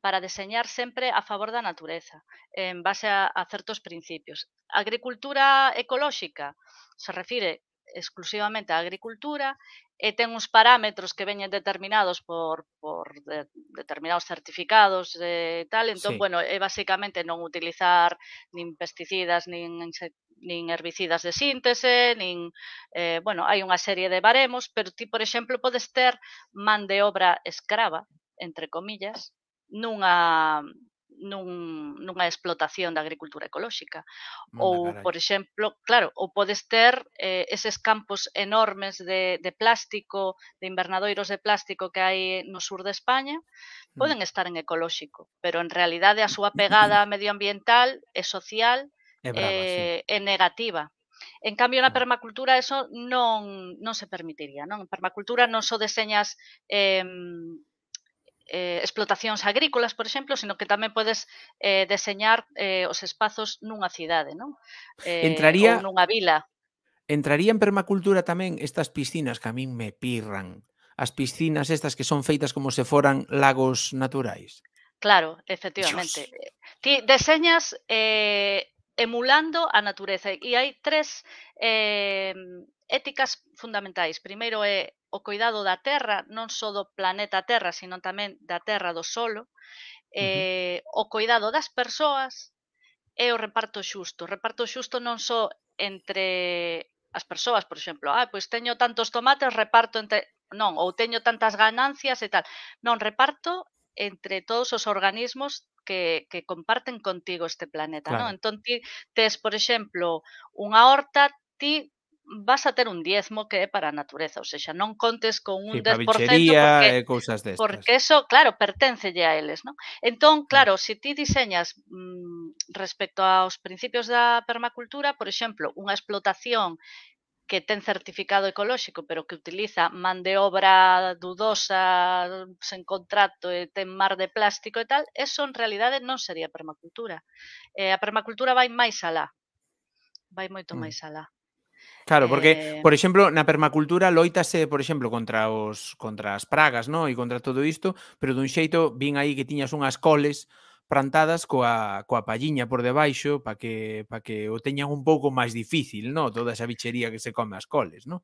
para deseñar sempre a favor da natureza, en base a, a certos principios. Agricultura ecolóxica se refire exclusivamente a agricultura e ten uns parámetros que veñen determinados por, por de, determinados certificados eh, e tal, entón, sí. bueno, é basicamente non utilizar nin pesticidas, nin nin herbicidas de síntese, nin eh, bueno, hai unha serie de baremos, pero ti, por exemplo, podes ter man de obra escrava, entre comillas, nunha nun, nunha explotación da agricultura ecolóxica. Manda, mm, ou, caray. por exemplo, claro, ou podes ter eh, eses campos enormes de, de plástico, de invernadoiros de plástico que hai no sur de España, mm. poden estar en ecolóxico, pero en realidade a súa pegada medioambiental e social é, brava, eh, sí. é negativa. En cambio, na permacultura eso non, non se permitiría. Non? En permacultura non só deseñas eh, eh, explotacións agrícolas, por exemplo, sino que tamén podes eh, deseñar eh, os espazos nunha cidade, non? Eh, entraría, ou nunha vila. Entraría en permacultura tamén estas piscinas que a min me pirran. As piscinas estas que son feitas como se foran lagos naturais. Claro, efectivamente. Dios. Ti deseñas eh, emulando a natureza e hai tres eh, éticas fundamentais. Primeiro é o cuidado da terra, non só do planeta Terra, sino tamén da terra do solo, eh, uh -huh. o cuidado das persoas e o reparto xusto. O reparto xusto non só entre as persoas, por exemplo, ah, pois teño tantos tomates, reparto entre non, ou teño tantas ganancias e tal. Non, reparto entre todos os organismos que, que comparten contigo este planeta, claro. non? Entón, ti tes, por exemplo, unha horta, ti vas a ter un diezmo que é para a natureza, ou seja, non contes con un sí, 10% porque, e cousas destas. porque eso, claro, pertencelle a eles, non? Entón, claro, se si ti diseñas mm, respecto aos principios da permacultura, por exemplo, unha explotación que ten certificado ecolóxico, pero que utiliza man de obra dudosa, sen contrato e ten mar de plástico e tal, eso en realidade non sería permacultura. Eh, a permacultura vai máis alá. Vai moito mm. máis alá. Claro, porque, eh... por exemplo, na permacultura loítase, por exemplo, contra os contra as pragas, no? E contra todo isto, pero dun xeito vin aí que tiñas unhas coles plantadas coa, coa palliña por debaixo para que, pa que o teñan un pouco máis difícil, no? Toda esa bichería que se come as coles, non?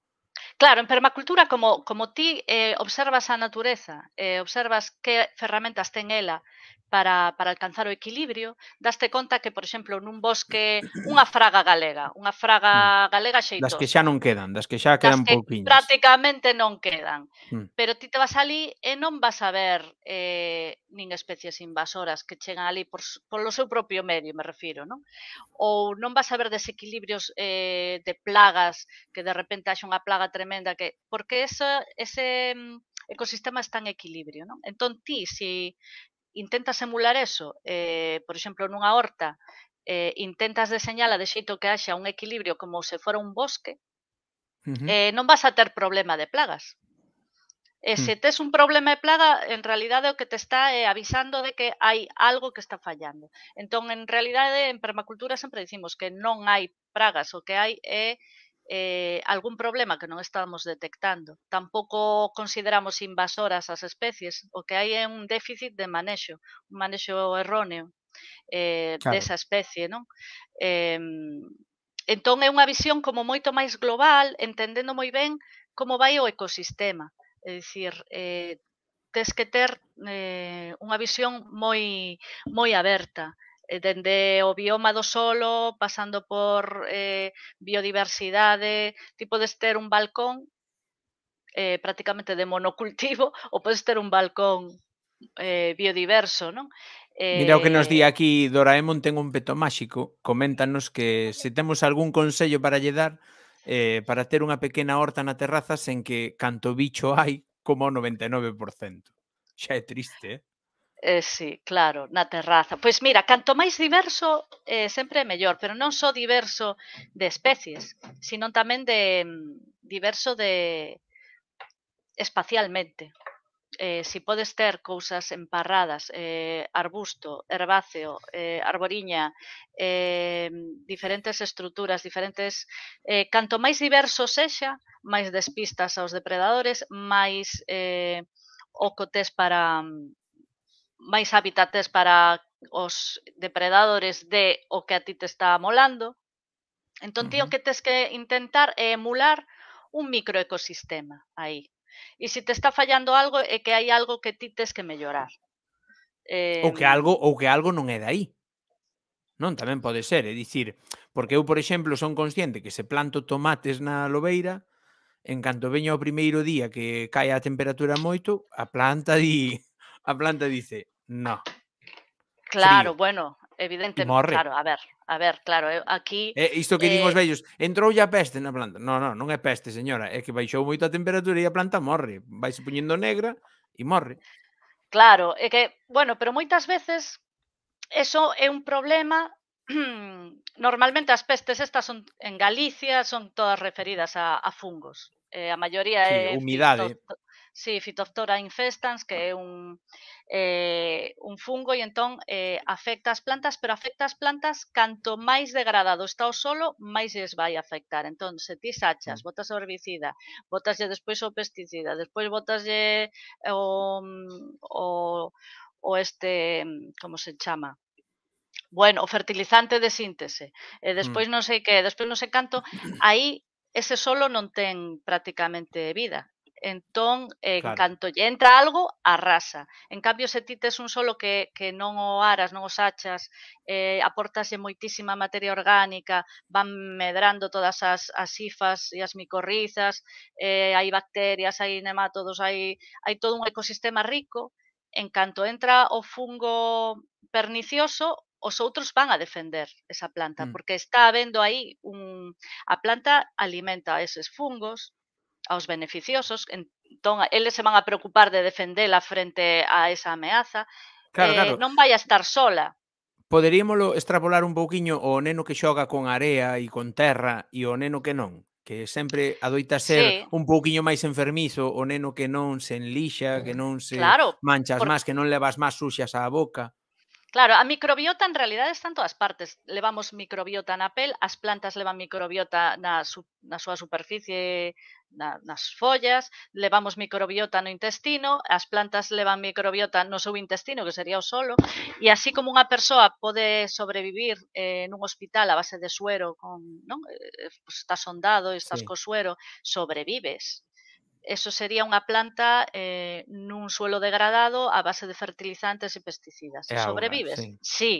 Claro, en permacultura, como, como ti eh, observas a natureza, eh, observas que ferramentas ten ela para, para alcanzar o equilibrio, daste conta que, por exemplo, nun bosque, unha fraga galega, unha fraga mm. galega xeitosa. Das que xa non quedan, das que xa quedan das que pouquinhas. prácticamente non quedan. Mm. Pero ti te vas ali e non vas a ver eh, nin especies invasoras que chegan ali por, polo seu propio medio, me refiro, non? Ou non vas a ver desequilibrios eh, de plagas, que de repente haxe unha plaga tremenda que porque eso ese mm, ecosistema está en equilibrio, non? Entón ti se si intentas emular eso, eh, por exemplo, nunha horta, eh, intentas deseñala de xeito que haxa un equilibrio como se fora un bosque, uh -huh. eh, non vas a ter problema de plagas. E hmm. se tes un problema de plaga, en realidade o que te está eh, avisando de que hai algo que está fallando. Entón, en realidade, en permacultura sempre dicimos que non hai pragas, o que hai é eh, algún problema que non estamos detectando. Tampouco consideramos invasoras as especies, o que hai é un déficit de manexo, un manexo erróneo eh, claro. desa especie, non? Eh, entón é unha visión como moito máis global, entendendo moi ben como vai o ecosistema. É dicir, eh, tes que ter eh, unha visión moi moi aberta Eh, dende o bioma do solo, pasando por eh, biodiversidade, ti podes ter un balcón eh, prácticamente de monocultivo ou podes ter un balcón eh, biodiverso, non? Eh... Mira o que nos di eh, aquí Doraemon ten un peto máxico. Coméntanos que se temos algún consello para lle dar eh, para ter unha pequena horta na terraza sen que canto bicho hai como o 99%. Xa é triste, eh? Eh, sí, claro, na terraza. Pois mira, canto máis diverso eh, sempre é mellor, pero non só diverso de especies, sino tamén de mm, diverso de espacialmente. Eh, si podes ter cousas emparradas, eh, arbusto, herbáceo, eh, arboriña, eh, diferentes estruturas, diferentes... Eh, canto máis diverso sexa, máis despistas aos depredadores, máis eh, ocotes para mm, máis hábitats para os depredadores de o que a ti te está molando. Entón, ti o que tes que intentar é emular un microecosistema aí. E se te está fallando algo é que hai algo que ti tes que mellorar. Eh, ou que eh, algo ou que algo non é de aí. Non, tamén pode ser, é dicir, porque eu, por exemplo, son consciente que se planto tomates na lobeira, en canto veño o primeiro día que cae a temperatura moito, a planta di a planta dice, no. Claro, Frío. bueno, evidentemente, claro, a ver, a ver, claro, eh, aquí... É eh, isto que eh... dimos vellos, entroulle a peste na planta. No, no, non é peste, señora, é que baixou moito a temperatura e a planta morre. se puñendo negra e morre. Claro, é que, bueno, pero moitas veces eso é un problema normalmente as pestes estas son en Galicia son todas referidas a, a fungos. Eh, a maioría sí, é humidade. Sí, Phytophthora infestans, que é un, eh, un fungo e entón eh, afecta as plantas, pero afecta as plantas canto máis degradado está o solo, máis es vai afectar. Entón, se ti sachas, mm. botas o herbicida, lle despois o pesticida, despois lle o, mm, o, o este, mm, como se chama, bueno, o fertilizante de síntese, e despois non sei que, despois non sei canto, aí ese solo non ten prácticamente vida entón, en claro. canto lle entra algo, arrasa. En cambio, se ti tes un solo que, que non o aras, non os achas, eh, aportase moitísima materia orgánica, van medrando todas as, as e as micorrizas, eh, hai bacterias, hai nematodos, hai, hai todo un ecosistema rico, en canto entra o fungo pernicioso, os outros van a defender esa planta, mm. porque está habendo aí un... A planta alimenta eses fungos, aos beneficiosos, entón eles se van a preocupar de defendela frente a esa ameaza. Claro, eh, claro. Non vai a estar sola. Poderíamoslo extrapolar un pouquiño o neno que xoga con area e con terra e o neno que non? que sempre adoita ser sí. un pouquiño máis enfermizo, o neno que non se enlixa, que mm, non se claro, manchas por... máis, que non levas máis suxas á boca. Claro, a microbiota en realidad está en todas partes. Levamos microbiota na pel, as plantas levan microbiota na, su, na súa superficie, na, nas follas, levamos microbiota no intestino, as plantas levan microbiota no seu intestino, que sería o solo, e así como unha persoa pode sobrevivir eh, nun hospital a base de suero, con, non? Eh, pues, estás sondado, estás sí. co suero, sobrevives eso sería unha planta eh, nun suelo degradado a base de fertilizantes e pesticidas. E Sobrevives? sí. sí,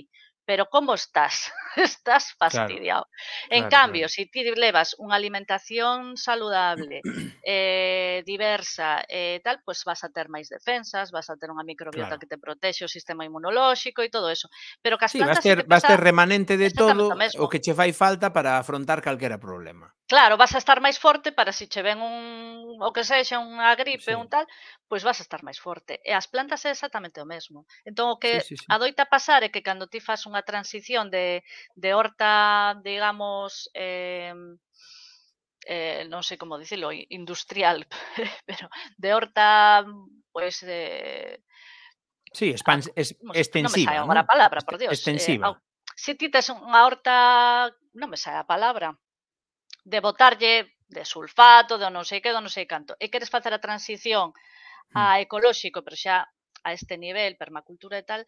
pero como estás? estás fastidiado. Claro, en claro, cambio, claro. si ti levas unha alimentación saludable, eh, diversa eh, tal, pues vas a ter máis defensas, vas a ter unha microbiota que te protexe o sistema inmunolóxico e todo eso. Pero que as sí, vas ter, vas ter remanente de todo o que che fai falta para afrontar calquera problema. Claro, vas a estar máis forte para se si che ven un o que sexa unha gripe, sí. un tal, pois vas a estar máis forte. E as plantas é exactamente o mesmo. Entón o que sí, sí, sí. adoita pasar é que cando ti fas un unha transición de, de horta, digamos, eh, eh, non sei como dicilo, industrial, pero de horta, pois, pues, eh, Sí, expans, ah, es, ah, extensiva. Non me sae a palabra, por Dios. Eh, extensiva. Eh, se ti tes unha horta, non me sae a palabra, de botarlle de sulfato, de non sei que, de non sei canto. E queres facer a transición hmm. a ecolóxico, pero xa a este nivel, permacultura e tal,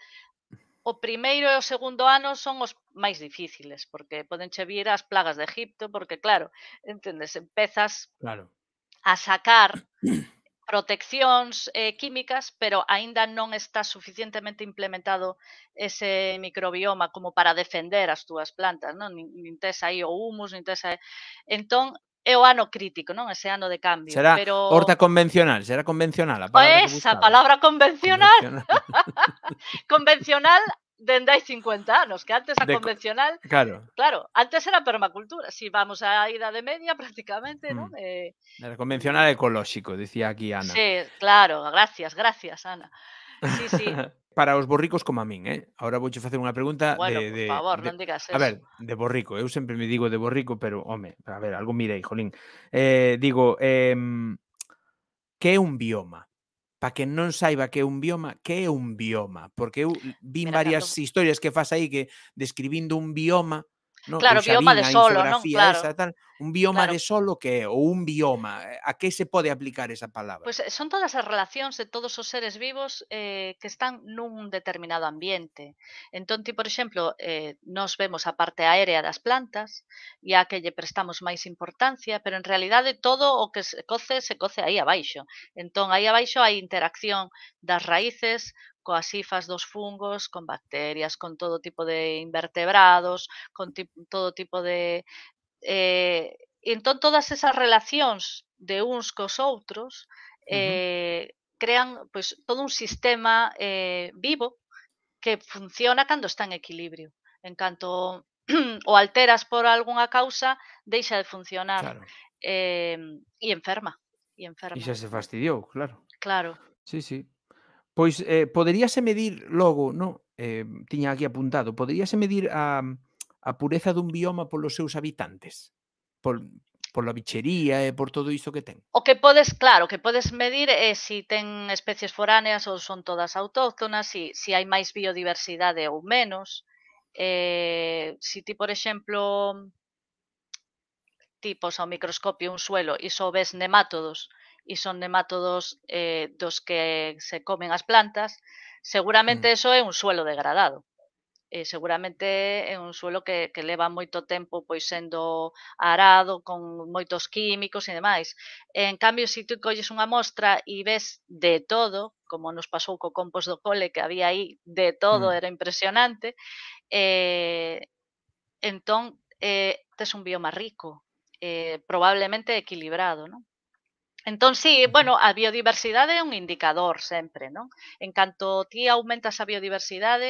O primeiro e o segundo ano son os máis difíciles, porque poden che vir as plagas de Egipto, porque claro, entendes, empezas claro. a sacar proteccións eh, químicas, pero aínda non está suficientemente implementado ese microbioma como para defender as túas plantas, non? Nin, nin tes aí o humus, nin tes aí... Entón, é o ano crítico, non? Ese ano de cambio. Será pero... horta convencional, será convencional. A palabra Esa, palabra convencional. convencional. convencional dende hai 50 anos, que antes a de, convencional... Claro. Claro, antes era permacultura, si vamos á idade media prácticamente, mm. non? Eh, era convencional ecolóxico, dicía aquí Ana. Sí, claro, gracias, gracias, Ana. Sí, sí. Para os borricos como a min, eh? Ahora vouche facer unha pregunta bueno, de, Bueno, por favor, de, non digas eso. A ver, de borrico. Eu sempre me digo de borrico, pero, home, a ver, algo mirei, jolín. Eh, digo, eh, que é un bioma? para que non saiba que é un bioma, que é un bioma, porque eu vin Pero varias historias que fas aí que describindo un bioma no? Claro, xarín, bioma de solo, non? Claro. Esa, tal, un bioma claro. de solo que é ou un bioma, eh, a que se pode aplicar esa palabra? Pois pues eh, son todas as relacións de todos os seres vivos eh, que están nun determinado ambiente. Entón ti, por exemplo, eh, nos vemos a parte aérea das plantas e a que lle prestamos máis importancia, pero en realidade todo o que se coce se coce aí abaixo. Entón aí abaixo hai interacción das raíces coas hifas dos fungos, con bacterias, con todo tipo de invertebrados, con todo tipo de... Eh, entón, todas esas relacións de uns cos outros eh, uh -huh. crean pois, todo un sistema eh, vivo que funciona cando está en equilibrio. En canto o alteras por algunha causa, deixa de funcionar claro. eh, e enferma. E enferma. E xa se fastidiou, claro. Claro. Sí, sí. Pois eh, poderíase medir logo, no? eh, tiña aquí apuntado, poderíase medir a, a pureza dun bioma polos seus habitantes? Por, pola bichería e por todo iso que ten. O que podes, claro, o que podes medir é se si ten especies foráneas ou son todas autóctonas, se, si, se si hai máis biodiversidade ou menos. Eh, se ti, por exemplo, tipos ao microscopio un suelo e só ves nemátodos, e son nematodos eh, dos que se comen as plantas, seguramente mm. eso é un suelo degradado. Eh, seguramente é un suelo que, que leva moito tempo pois sendo arado con moitos químicos e demais. En cambio, se si tú colles unha mostra e ves de todo, como nos pasou co compost do cole que había aí, de todo, mm. era impresionante, eh, entón eh, tes un bioma rico, eh, probablemente equilibrado, non? Entón, sí, bueno, a biodiversidade é un indicador sempre, non? En canto ti aumentas a biodiversidade,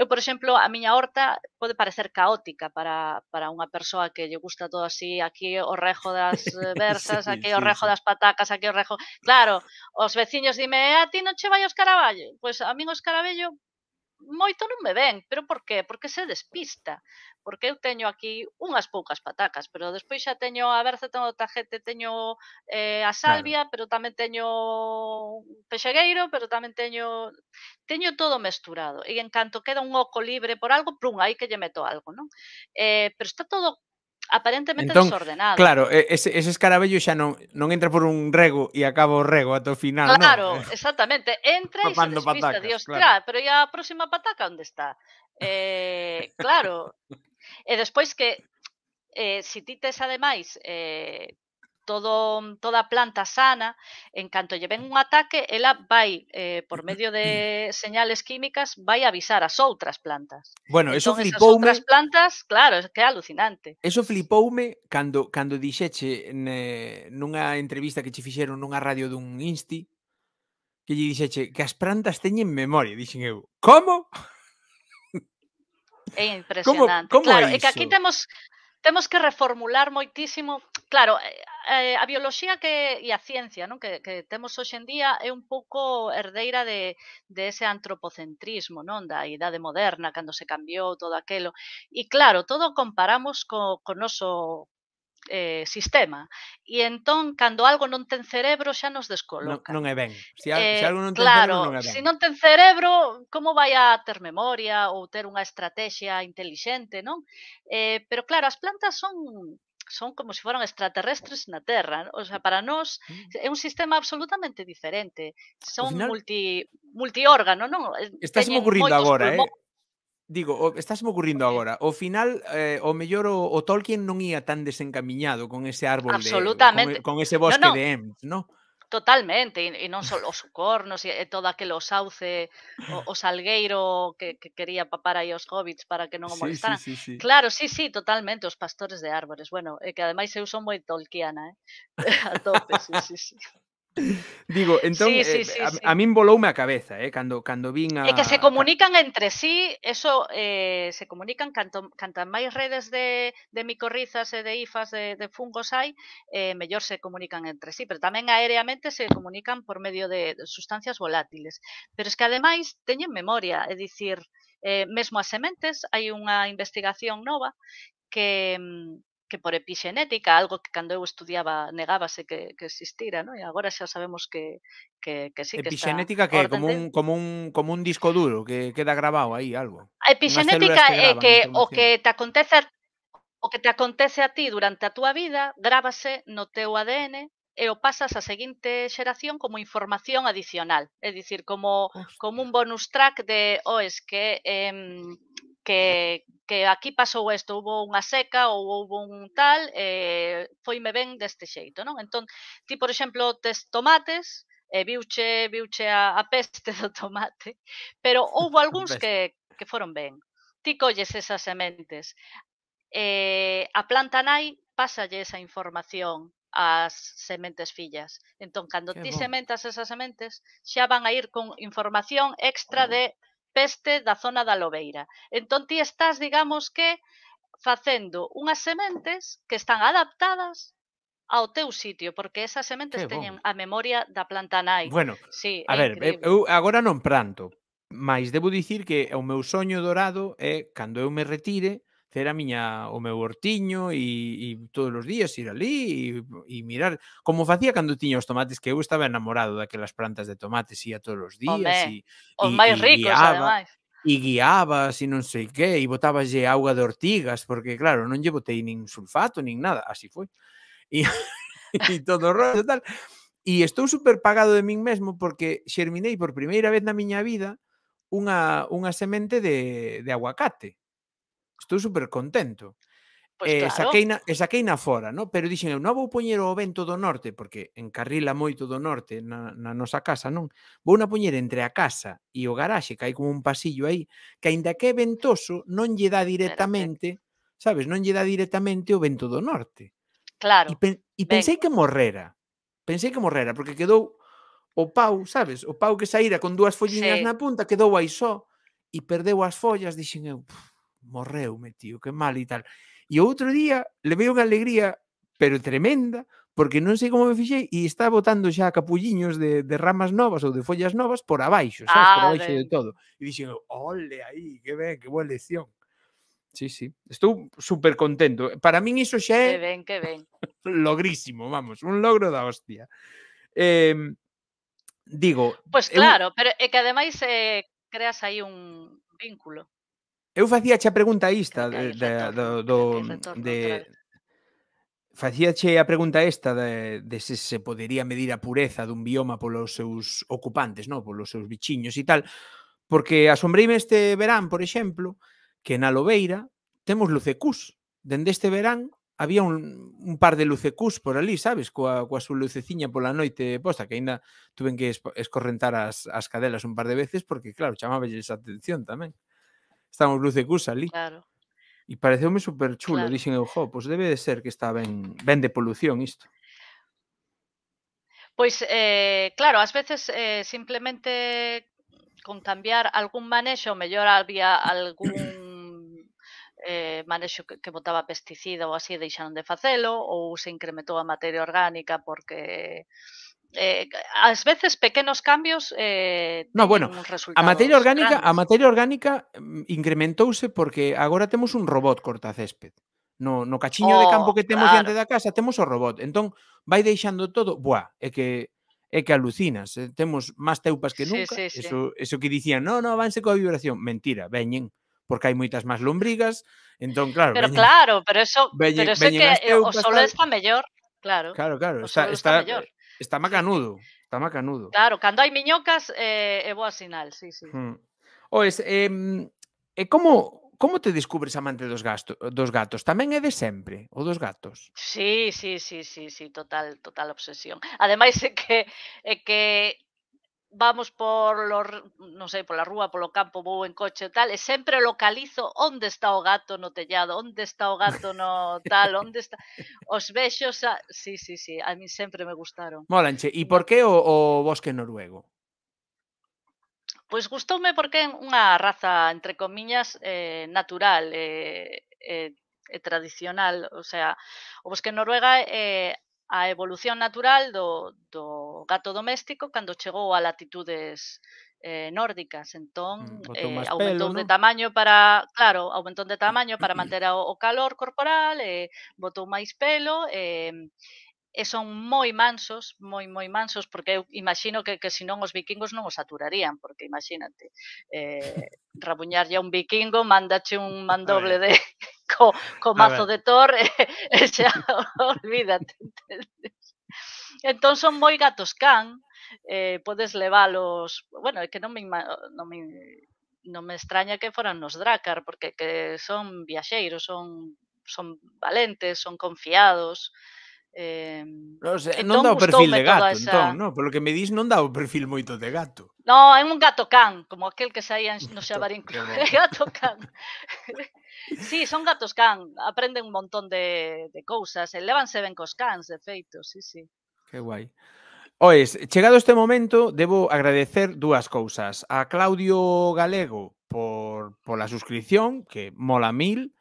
eu, por exemplo, a miña horta pode parecer caótica para, para unha persoa que lle gusta todo así, aquí o rejo das versas, eh, sí, aquí sí, o rejo sí. das patacas, aquí o rejo... Claro, os veciños dime, eh, a ti non che vai os caraballo? Pois pues a min os carabello moito non me ven, pero por qué? Porque se despista, porque eu teño aquí unhas poucas patacas, pero despois xa teño a berza, teño o tajete, teño eh, a salvia, claro. pero tamén teño pexegueiro, pero tamén teño teño todo mesturado. E en canto queda un oco libre por algo, prum, aí que lle meto algo, non? Eh, pero está todo aparentemente entón, desordenado. Claro, ese, ese escarabello xa non, non entra por un rego e acaba o rego ata o final. Claro, no. Eh. exactamente. Entra e se despista. Patacas, Dios, claro. pero e a próxima pataca onde está? Eh, claro. e despois que eh, si ti tes ademais eh, todo, toda planta sana, en canto lle ven un ataque, ela vai, eh, por medio de mm. señales químicas, vai avisar as outras plantas. Bueno, eso entón, flipoume... As outras plantas, claro, é que é alucinante. Eso flipoume cando, cando dixeche ne, nunha entrevista que che fixeron nunha radio dun insti, que lle dixeche que as plantas teñen memoria, dixen eu. Como? É impresionante. Como, como claro, é, iso? é que aquí temos temos que reformular moitísimo. Claro, eh, eh, a bioloxía que e a ciencia, non, que que temos hoxe en día é un pouco herdeira de de ese antropocentrismo, non, da idade moderna, cando se cambiou todo aquilo. E claro, todo comparamos co co noso eh, sistema. E entón, cando algo non ten cerebro, xa nos descoloca. Non, non é ben. Se, a, eh, se algo non ten claro, cerebro, non é ben. Se non ten cerebro, como vai a ter memoria ou ter unha estrategia intelixente, non? Eh, pero claro, as plantas son son como se foran extraterrestres na Terra. O sea, para nós mm. é un sistema absolutamente diferente. Son final, multi multiórgano, non? Eh, Estás me ocurrindo agora, eh. pulmón, eh? digo, estásme ocurrindo agora, ao final eh, o mellor o, o Tolkien non ía tan desencamiñado con ese árbol Absolutamente. de con, con ese bosque no, no. de Ems, ¿no? Totalmente, e, non só os cornos e, eh, todo aquele o sauce, o, o salgueiro que, que quería papar aí os hobbits para que non o molestaran. Sí, sí, sí, sí. Claro, sí, sí, totalmente, os pastores de árbores. Bueno, e eh, que ademais eu son moi tolkiana, eh? A tope, sí, sí, sí. Digo, entón, sí, sí, eh, sí, eh, a, a min voloume a cabeza, eh, cando, cando vin a... É que se comunican entre sí, eso, eh, se comunican canto, cantan máis redes de, de micorrizas e de ifas de, de fungos hai, eh, mellor se comunican entre sí, pero tamén aéreamente se comunican por medio de, de sustancias volátiles. Pero é que ademais teñen memoria, é dicir, eh, mesmo as sementes, hai unha investigación nova que, mm, que por epixenética, algo que cando eu estudiaba negábase que, que existira, ¿no? E agora xa sabemos que, que, que sí que Epixenética que é como un, como, un, como un disco duro que queda grabado aí algo. A epixenética eh, que é que o que te acontece o que te acontece a ti durante a tua vida grábase no teu ADN e o pasas á seguinte xeración como información adicional, é dicir, como como un bonus track de o oh, es que eh, que, que aquí pasou isto, houve unha seca ou houve un tal, eh, foime ben deste xeito, non? Entón, ti, por exemplo, tes tomates, e eh, viuche, viuche a, a peste do tomate, pero houve algúns que, que foron ben. Ti colles esas sementes. Eh, a planta nai pásalle esa información as sementes fillas. Entón, cando Qué ti sementas esas sementes, xa van a ir con información extra oh. de peste da zona da lobeira. Entón ti estás, digamos que, facendo unhas sementes que están adaptadas ao teu sitio, porque esas sementes bon. teñen a memoria da planta nai. Bueno, sí, a ver, increíble. eu agora non pranto, mas debo dicir que o meu soño dorado é cando eu me retire ter a miña, o meu hortiño e, e todos os días ir ali e, e mirar como facía cando tiña os tomates que eu estaba enamorado daquelas plantas de tomates ia todos os días e, os máis ricos guiaba, ademais e guiaba e non sei que e botaballe auga de ortigas porque claro, non lle botei nin sulfato nin nada, así foi e, e todo o rollo e tal e estou super pagado de min mesmo porque xerminei por primeira vez na miña vida unha, unha semente de, de aguacate estou super contento. Pois eh, claro. eh, na, saqueina, saquei na fora, no? pero dixen, eu non vou poñer o vento do norte, porque encarrila moito do norte na, na nosa casa, non? Vou na poñer entre a casa e o garaxe, que hai como un pasillo aí, que aínda que é ventoso, non lle dá directamente, Perfecto. sabes, non lle dá directamente o vento do norte. Claro. E, pen, e pensei ben. que morrera. Pensei que morrera, porque quedou o pau, sabes? O pau que saíra con dúas folliñas sí. na punta, quedou aí só e perdeu as follas, dixen eu, pff, morreume, tío, que mal e tal. E outro día le veo unha alegría, pero tremenda, porque non sei como me fixei e está botando xa capulliños de, de ramas novas ou de follas novas por abaixo, sabes, ah, por abaixo de, de todo. E dixen, ole aí, que ben, que boa lección. Sí, sí. Estou super contento. Para min iso xa é... Que ben, que ben. Logrísimo, vamos. Un logro da hostia. Eh, digo... Pois pues claro, eu... pero é que ademais eh, creas aí un vínculo. Eu facíache a pregunta esta de, de, do, do, de, facíache a pregunta esta de, de se se podería medir a pureza dun bioma polos seus ocupantes, no? polos seus bichiños e tal, porque asombreime este verán, por exemplo, que na Lobeira temos lucecús. Dende este verán había un, un par de lucecús por ali, sabes, coa, coa súa luceciña pola noite posta, que aínda tuven que escorrentar as, as cadelas un par de veces porque, claro, chamabelles a atención tamén. Están os e Cus ali. Claro. E pareceume super chulo, claro. dixen eu, jo, pois debe de ser que está ben, ben de polución isto. Pois, eh, claro, ás veces eh, simplemente con cambiar algún manexo, mellor había algún eh, manexo que, que botaba pesticida ou así deixaron de facelo, ou se incrementou a materia orgánica porque eh, ás veces pequenos cambios eh, no, bueno, a materia orgánica grandes. a materia orgánica mm, incrementouse porque agora temos un robot cortacésped no, no cachiño oh, de campo oh, que temos claro. diante da casa temos o robot entón vai deixando todo boa é que é que alucinas, eh, temos máis teupas que nunca, sí, sí, sí. eso, eso que dicían, no, no, vanse coa vibración, mentira, veñen, porque hai moitas máis lombrigas, entón claro, Pero veñen, claro, pero eso, veñen, pero eso veñen que o sol está mellor, claro. Claro, claro, está, está, está mellor. Está macanudo, está macanudo. Claro, cando hai miñocas eh, é boa sinal, sí, sí. Hmm. Oes, eh, eh, como como te descubres amante dos gasto, dos gatos? Tamén é de sempre, o dos gatos? Sí, sí, sí, sí, sí, total, total obsesión. Ademais é que é que vamos por lo, non sei, pola rúa, polo campo, vou en coche e tal, e eh, sempre localizo onde está o gato no tellado, onde está o gato no tal, onde está... Os vexos, a... sí, sí, sí, a mí sempre me gustaron. Molanche, e por que o, o bosque noruego? Pois gustoume porque é unha raza, entre comiñas, eh, natural, eh, eh, eh, tradicional, o sea, o bosque noruega é eh, a evolución natural do, do gato doméstico cando chegou a latitudes eh, nórdicas. Entón, mm, eh, aumentou pelo, de ¿no? tamaño para, claro, aumentou de tamaño para manter o, o calor corporal, eh, botou máis pelo, eh, e son moi mansos, moi moi mansos porque eu imagino que que se non os vikingos non os saturarían, porque imagínate, eh rabuñarlle a un vikingo, mándache un mandoble de co, co mazo de Thor e, e xa olvídate. Entendes? Entón son moi gatos can, eh podes leválos, bueno, é que non me non me non me extraña que foran nos Dracar, porque que son viaxeiros, son son valentes, son confiados, Eh, o sea, non dá o perfil de gato, esa... entón, no, polo que me dis non dá o perfil moito de gato. No, é un gato can, como aquel que saía no Xabarín Club, gato can. sí, son gatos can, aprenden un montón de, de cousas, elevanse ben cos cans, de feito, sí, sí. Que guai. Ois, chegado este momento, debo agradecer dúas cousas. A Claudio Galego por, pola suscripción, que mola mil,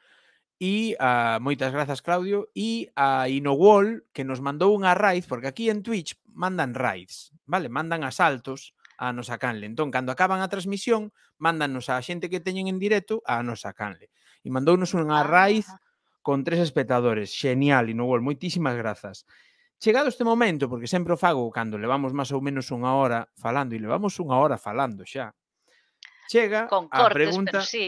e a ah, moitas grazas Claudio e a ah, Inowall que nos mandou unha raid porque aquí en Twitch mandan raids, vale? Mandan asaltos a nosa canle. Entón, cando acaban a transmisión, mándanos a xente que teñen en directo a nosa canle. E mandounos unha ah. raid con tres espectadores. Xenial, Inowall, moitísimas grazas. Chegado este momento, porque sempre o fago cando levamos máis ou menos unha hora falando, e levamos unha hora falando xa, chega con cortes, a pregunta... Pero sí.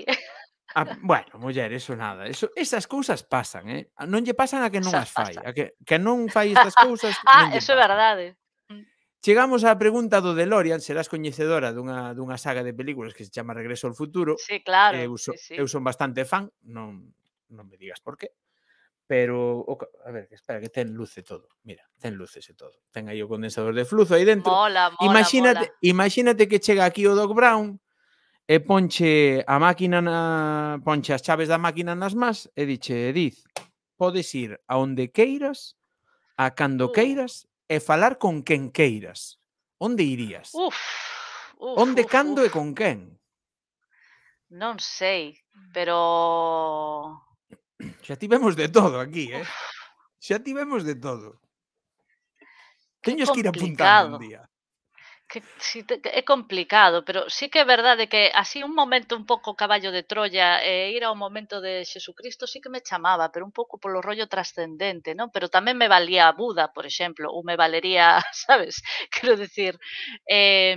A, ah, bueno, muller, eso nada. Eso, esas cousas pasan, eh? Ah, non lle pasan a que non as fai. A que, que non fai estas cousas... ah, eso é verdade. Mm. Chegamos á pregunta do DeLorean, serás coñecedora dunha, dunha saga de películas que se chama Regreso ao Futuro. Sí, claro. Eu, so, sí, sí. eu son bastante fan, non, non me digas por qué. Pero, o, a ver, espera, que ten luce todo. Mira, ten luces e todo. Ten aí o condensador de fluzo aí dentro. Mola, mola, imagínate, mola. imagínate que chega aquí o Doc Brown, e ponche a máquina na, ponche as chaves da máquina nas más e diche, diz, podes ir a onde queiras, a cando mm. queiras e falar con quen queiras. Onde irías? Uf, uf, onde, uf, cando uf. e con quen? Non sei, mm. pero... Xa tivemos de todo aquí, eh? Uf. Xa tivemos de todo. Teños que ir apuntando un día que si te, é complicado, pero sí que é verdade que así un momento un pouco caballo de Troya e ir ao momento de Xesucristo sí que me chamaba, pero un pouco polo rollo trascendente, non? Pero tamén me valía Buda, por exemplo, ou me valería, sabes? Quero decir, eh,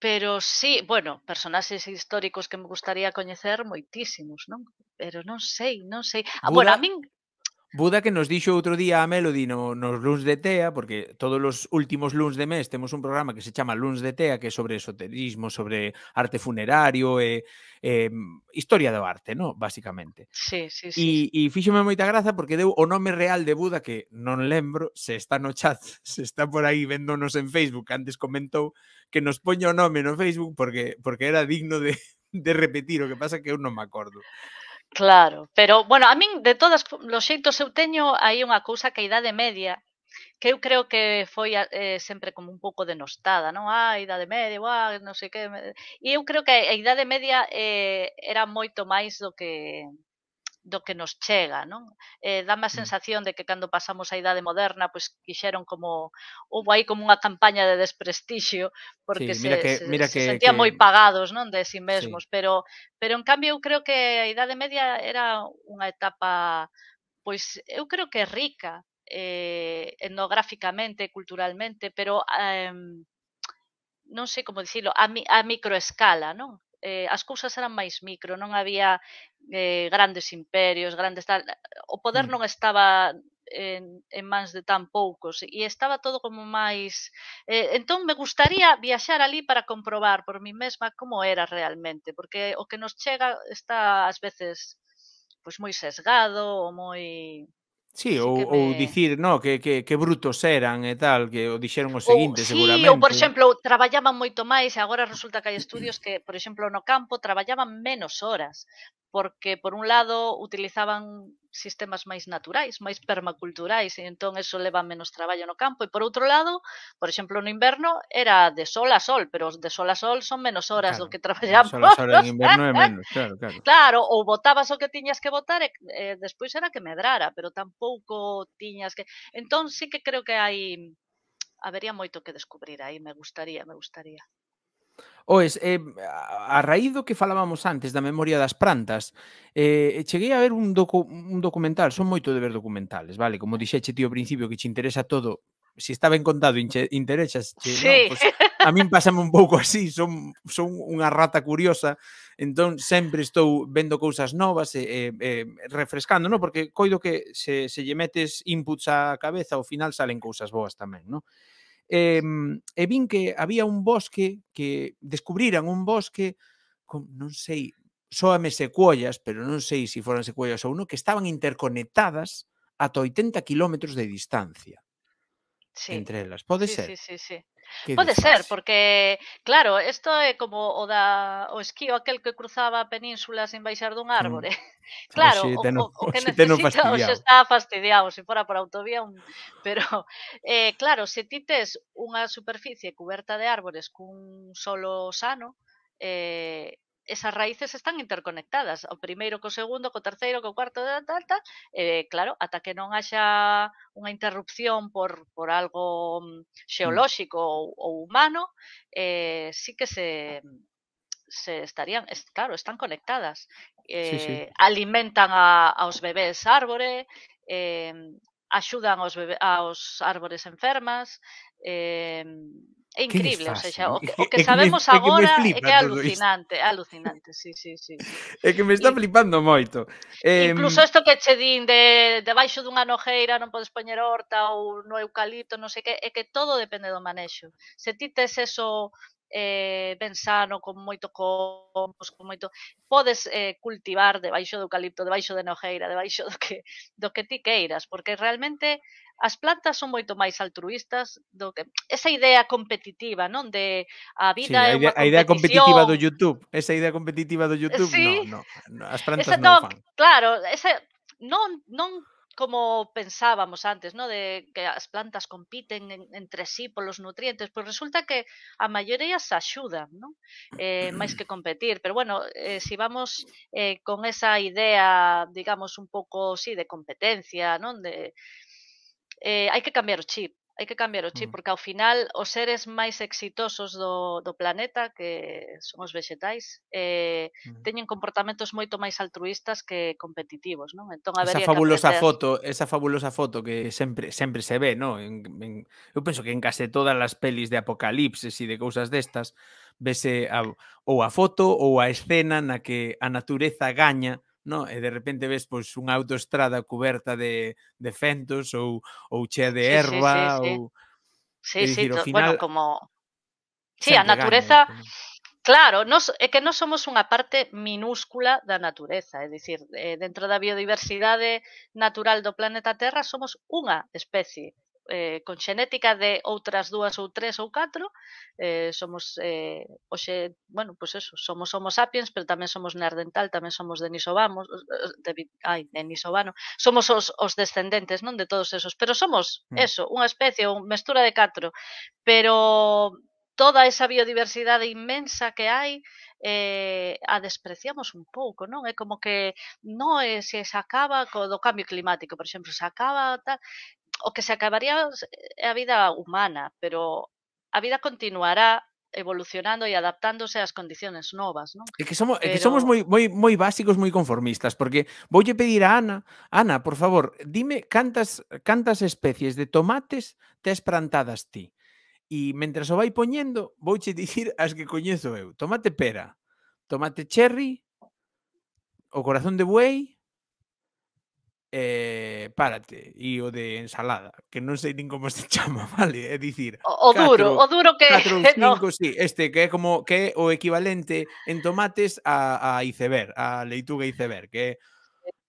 Pero sí, bueno, personaxes históricos que me gustaría coñecer moitísimos, non? Pero non sei, non sei. Ah, Buda, bueno, a min Buda que nos dixo outro día a Melody no, nos luns de TEA, porque todos os últimos luns de mes temos un programa que se chama Luns de TEA, que é sobre esoterismo, sobre arte funerario, e, e historia do arte, no? basicamente. Sí, sí, sí. E, e fíxome moita graza porque deu o nome real de Buda, que non lembro, se está no chat, se está por aí vendonos en Facebook, antes comentou que nos poña o nome no Facebook porque porque era digno de, de repetir, o que pasa que eu non me acordo. Claro, pero, bueno, a min de todas los xeitos eu teño aí unha cousa que a idade media que eu creo que foi eh, sempre como un pouco denostada, non? Ah, a idade media, ah, non sei que... E eu creo que a idade media eh, era moito máis do que do que nos chega, non? Eh, dá a mm. sensación de que cando pasamos a idade moderna, pois pues, quixeron como houve aí como unha campaña de desprestixio porque sí, mira se, que, mira se, que, se sentían que... moi pagados, non, de si sí mesmos, sí. pero pero en cambio eu creo que a idade media era unha etapa pois eu creo que rica eh, etnográficamente, culturalmente, pero eh, non sei como dicilo, a, mi, a microescala, non? eh, as cousas eran máis micro, non había eh, grandes imperios, grandes tal, o poder mm. non estaba en, en mans de tan poucos e estaba todo como máis eh, entón me gustaría viaxar ali para comprobar por mi mesma como era realmente porque o que nos chega está ás veces pois moi sesgado ou moi Sí, ou, me... ou dicir, no, que, que, que brutos eran e tal, que o dixeron o seguinte, ou, sí, seguramente. Ou, por exemplo, traballaban moito máis, e agora resulta que hai estudios que, por exemplo, no campo traballaban menos horas, porque, por un lado, utilizaban sistemas máis naturais, máis permaculturais, e entón eso leva menos traballo no campo. E por outro lado, por exemplo, no inverno era de sol a sol, pero os de sol a sol son menos horas claro, do que traballamos. Sol a sol en inverno é menos, claro, claro. Claro, ou botabas o que tiñas que botar e, eh, despois era que medrara, pero tampouco tiñas que... Entón sí que creo que hai habería moito que descubrir aí, me gustaría, me gustaría. Ois, eh, a raíz do que falábamos antes da memoria das plantas, eh, cheguei a ver un, docu, un documental, son moito de ver documentales, vale? Como dixeche ti ao principio que che interesa todo, se si está ben contado, interesas, che, sí. no, pues, a min pásame un pouco así, son, son unha rata curiosa, entón sempre estou vendo cousas novas e, e, e refrescando, no? porque coido que se, se lle metes inputs á cabeza, ao final salen cousas boas tamén, non? eh, e vin que había un bosque que descubriran un bosque con, non sei, soame secuollas, pero non sei se si foran secuollas ou non, que estaban interconectadas ata 80 kilómetros de distancia sí. entre elas. Pode sí, ser? Sí, sí, sí. Que Pode desfase. ser, porque claro, isto é como o da o esquío aquel que cruzaba a península sin baixar dun mm. árbore. Mm. Claro, o, o, o, que oxe, o se está fastidiado, se fora por autovía un... pero eh, claro, se ti tes unha superficie coberta de árbores cun solo sano, eh, esas raíces están interconectadas, o primeiro co segundo, co terceiro, co cuarto, da, tal, da, e claro, ata que non haxa unha interrupción por, por algo mm, mm. xeolóxico ou, ou humano, eh, sí que se se estarían, claro, están conectadas. Eh, sí, sí. alimentan a, aos bebés árbore, eh, axudan aos, bebé, aos árbores enfermas, eh, é increíble, o, sea, o, que, o que sabemos que me, agora é que, é, que é alucinante, é alucinante, sí, sí, sí. É que me está flipando moito. Eh, incluso isto que che din de debaixo dunha nojeira non podes poñer horta ou no eucalipto, non sei que, é que todo depende do manexo. Se ti tes eso eh, ben sano, con moito compost, con moito... Podes eh, cultivar debaixo do eucalipto, debaixo de nojeira, debaixo do que, do que ti queiras, porque realmente as plantas son moito máis altruistas do que esa idea competitiva, non? De a vida sí, é unha a idea, a idea competitiva do YouTube, esa idea competitiva do YouTube, sí. non, no, as plantas esa, non no, fan. Claro, esa non non como pensábamos antes, ¿no? de que as plantas compiten en, entre sí polos nutrientes, pois pues resulta que a maioría se axudan, ¿no? eh, máis que competir. Pero bueno, eh, si vamos eh, con esa idea, digamos, un pouco, sí, de competencia, ¿no? de, eh, eh, hai que cambiar o chip hai que cambiar o chip, mm. porque ao final os seres máis exitosos do, do planeta, que son os vegetais eh, mm. teñen comportamentos moito máis altruistas que competitivos, non? Entón, esa fabulosa aprender... foto, esa fabulosa foto que sempre sempre se ve, non? En, en, eu penso que en case todas as pelis de apocalipses e de cousas destas, vese a, ou a foto ou a escena na que a natureza gaña no? e de repente ves pois, unha autoestrada coberta de, de fentos ou, ou chea de sí, erva sí, sí, ou... Sí, dicir, sí, final, bueno, como... Sí, a natureza... Gana, como... Claro, nos, é que non somos unha parte minúscula da natureza, é dicir, eh, dentro da biodiversidade natural do planeta Terra somos unha especie eh, con xenética de outras dúas ou tres ou catro, eh, somos, eh, oxe, bueno, pois pues eso, somos homo sapiens, pero tamén somos neardental, tamén somos denisovamos, de, ai, denisovano, somos os, os descendentes, non de todos esos, pero somos mm. eso, unha especie, unha mestura de catro, pero toda esa biodiversidade inmensa que hai eh, a despreciamos un pouco, non? É como que non é eh, se se acaba co do cambio climático, por exemplo, se acaba tal, o que se acabaría é eh, a vida humana, pero a vida continuará evolucionando e adaptándose ás condiciones novas, non? É que somos Pero... é que somos moi moi moi básicos, moi conformistas, porque voulle pedir a Ana, Ana, por favor, dime cantas cantas especies de tomates tes plantadas ti. E mentre o vai poñendo, vouche dicir as que coñezo eu. Tomate pera, tomate cherry, o corazón de buey, eh, párate, e o de ensalada, que non sei nin como se chama, vale? É dicir, o, o catro, duro, o duro que 4 cinco, no. si, este que é como que é o equivalente en tomates a, a iceberg, a leituga iceberg, que é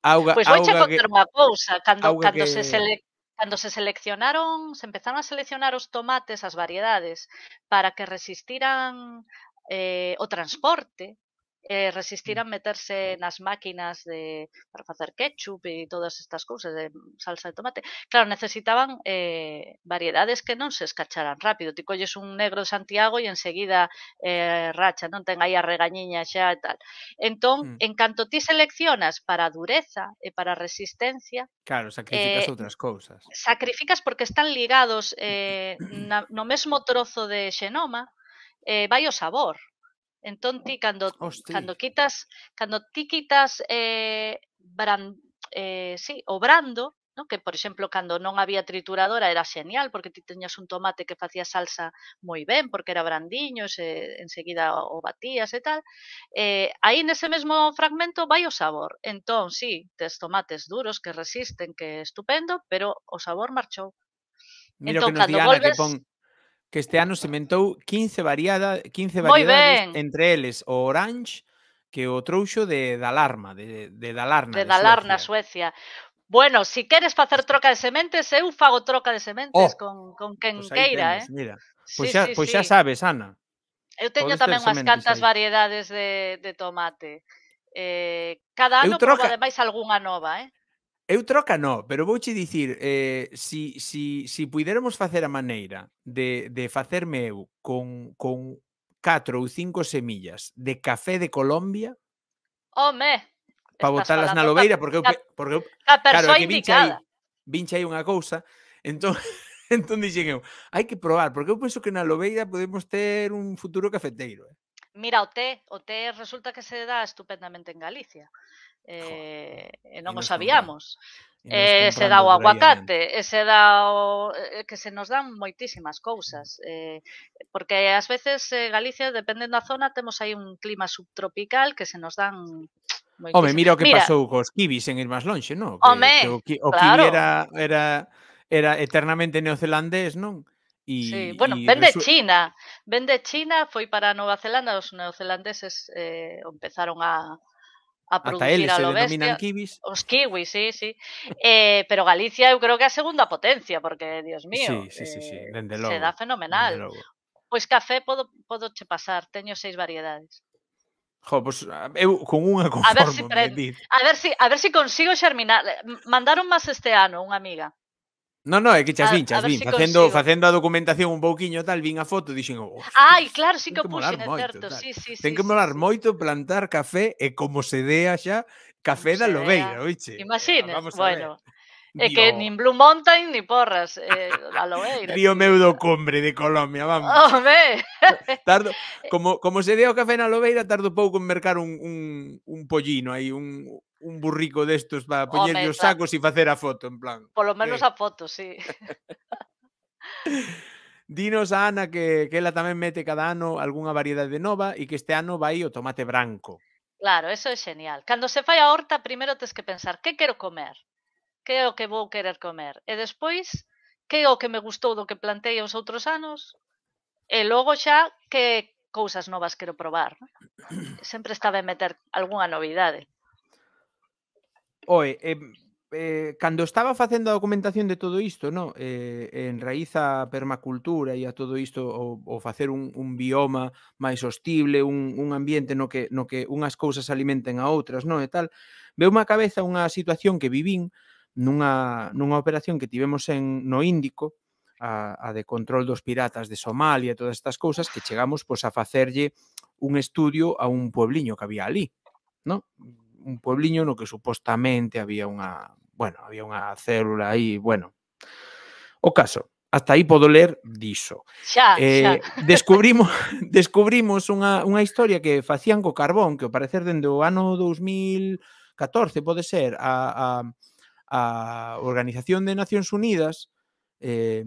auga Pois pues vouche contar unha cousa, cando cando que... se sele, cando se seleccionaron, se empezaron a seleccionar os tomates, as variedades, para que resistiran eh, o transporte, eh, resistiran mm. meterse nas máquinas de para facer ketchup e todas estas cousas de salsa de tomate. Claro, necesitaban eh, variedades que non se escacharan rápido. Ti colles un negro de Santiago e enseguida eh, racha, non ten aí a regañiña xa e tal. Entón, mm. en canto ti seleccionas para dureza e para resistencia... Claro, sacrificas eh, outras cousas. Sacrificas porque están ligados mm. eh, na, no mesmo trozo de xenoma, eh, vai o sabor. Entón ti oh, cando Hostia. cando quitas, cando ti quitas eh brand, eh sí, o brando, no? que por exemplo cando non había trituradora era xenial porque ti teñas un tomate que facía salsa moi ben porque era brandiño e enseguida o batías e tal eh, aí nese mesmo fragmento vai o sabor entón sí, tes tomates duros que resisten que é estupendo pero o sabor marchou Mira entón, que nos cando Diana volves... que pon que este ano sementou 15 variada, 15 variedades, entre eles o orange, que o trouxo de Dalarma, de, de Dalarna. De, de Dalarna, Suecia. Suecia. Bueno, si queres facer troca de sementes, eu fago troca de sementes oh, con, con quen pues queira, tenes, eh? Mira. Pois, sí, xa, sí, pois sí. xa sabes, Ana. Eu teño tamén unhas cantas ahí. variedades de, de tomate. Eh, cada ano troca... probo ademais algunha nova, eh? Eu troca no, pero vouche dicir, eh, si, si, si puidéramos facer a maneira de, de facerme eu con, con 4 ou cinco semillas de café de Colombia... Home! Para botarlas na lobeira, porque... Ca, porque, eu a persoa claro, indicada. Vinche aí, vinche aí unha cousa, entón... entón dixen eu, hai que probar, porque eu penso que na lobeira podemos ter un futuro cafeteiro. Eh? Mira, o té, o té resulta que se dá estupendamente en Galicia eh, e eh, non o sabíamos. Eh, eh, se dá o aguacate, eh, e se dá o... que se nos dan moitísimas cousas. Eh, porque ás veces eh, Galicia, dependendo da zona, temos aí un clima subtropical que se nos dan moitísimas. Home, mira o que mira, pasou cos kiwis en ir máis lonxe, non? Que, home, que o, ki, o claro. era, era, era eternamente neozelandés, non? Y, sí, bueno, ven vende resu... China. Vende China, foi para Nova Zelanda, os neozelandeses eh, empezaron a, a producir Ata a lo bestia. Kiwis. Os kiwis, sí, sí. Eh, pero Galicia eu creo que é a segunda potencia, porque, dios mío, sí, sí, sí, sí. Eh, Dende logo, se dá fenomenal. Dende logo. Pois café podo, podo che pasar, teño seis variedades. Jo, pois eu con unha conformo. A ver se si a ver si, a ver si consigo xerminar. Mandaron máis este ano unha amiga No, no, é que chas vin, chas vin, si facendo, consigo. facendo a documentación un pouquiño tal, vin a foto, dixen, oh, Ai, claro, sí que, que puxen, é certo, tal. sí, sí, Ten sí, que molar sí, moito plantar café e como se dea xa, café da Lobeira, oiche. Imagina, Vamos bueno. É Dios. que nin Blue Mountain ni porras, eh, a Lobeira. Río meu do cumbre de Colombia, vamos. Home! tardo, como, como se dea o café na Lobeira, tardo pouco en mercar un, un, un pollino aí, un, un burrico destos para poñerlle os sacos e facer a foto, en plan. Por lo menos eh. a foto, sí. Dinos a Ana que, que ela tamén mete cada ano algunha variedade nova e que este ano vai o tomate branco. Claro, eso é genial. Cando se fai a horta, primeiro tes que pensar que quero comer, que é o que vou querer comer, e despois que é o que me gustou do que plantei os outros anos, e logo xa que cousas novas quero probar. Sempre está ben meter algunha novidade. Oi, eh, eh, cando estaba facendo a documentación de todo isto, no? eh, en raíz a permacultura e a todo isto, o, o facer un, un bioma máis hostible, un, un ambiente no que, no que unhas cousas alimenten a outras, no? e tal, veu a cabeza unha situación que vivín nunha, nunha operación que tivemos en, no Índico, a, a de control dos piratas de Somalia e todas estas cousas, que chegamos pois, a facerlle un estudio a un puebliño que había ali, no? un puebliño no que supostamente había unha, bueno, había unha célula aí, bueno. O caso, hasta aí podo ler diso. Xa, eh, xa. Descubrimos, descubrimos unha, unha historia que facían co carbón, que ao parecer dende o ano 2014 pode ser, a, a, a Organización de Nacións Unidas eh,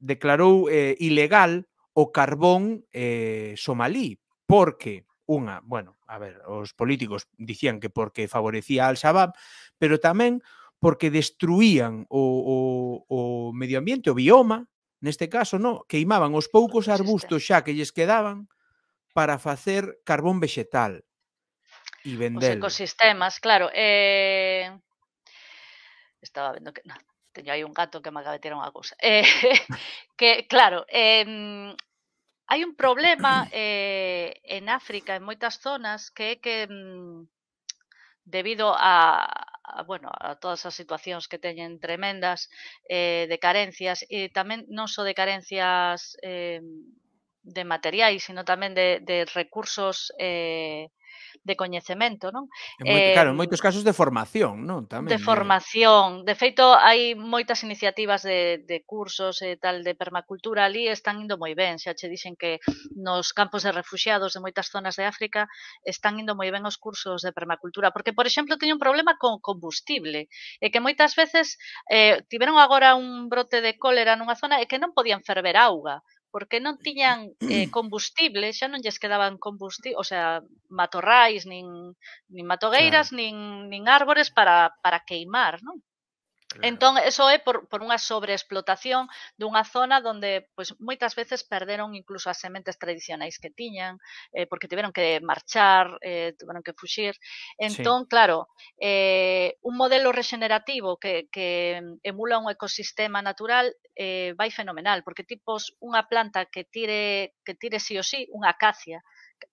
declarou eh, ilegal o carbón eh, somalí, porque unha, bueno, a ver, os políticos dicían que porque favorecía al Shabab, pero tamén porque destruían o, o, o medio ambiente, o bioma, neste caso, no, queimaban os poucos arbustos xa que lles quedaban para facer carbón vexetal e vender. Os ecosistemas, claro. Eh... Estaba vendo que... No, teño aí un gato que me acaba de tirar unha cousa. Eh, que, claro, eh, Hai un problema eh, en África, en moitas zonas, que é que mm, debido a, a, bueno, a todas as situacións que teñen tremendas eh, de carencias e tamén non só de carencias eh, de materiais, sino tamén de, de recursos eh, de coñecemento, non? En moito, eh, claro, en eh, moitos casos de formación, non? Tamén, de eh. formación. De feito, hai moitas iniciativas de, de cursos e tal de permacultura ali están indo moi ben. Xa che dixen que nos campos de refugiados de moitas zonas de África están indo moi ben os cursos de permacultura. Porque, por exemplo, teño un problema con combustible. E que moitas veces eh, tiveron agora un brote de cólera nunha zona e que non podían ferver auga porque non mm. tiñan eh, combustible, xa non lles quedaban combustible, o sea, matorrais, nin, nin matogueiras, claro. nin, nin árbores para, para queimar, non? Claro. Entón, eso é por, por unha sobreexplotación dunha zona donde pois, moitas veces perderon incluso as sementes tradicionais que tiñan, eh, porque tiveron que marchar, eh, tiveron que fuxir. Entón, sí. claro, eh, un modelo regenerativo que, que emula un ecosistema natural eh, vai fenomenal, porque tipos unha planta que tire que tire sí o sí, unha acacia,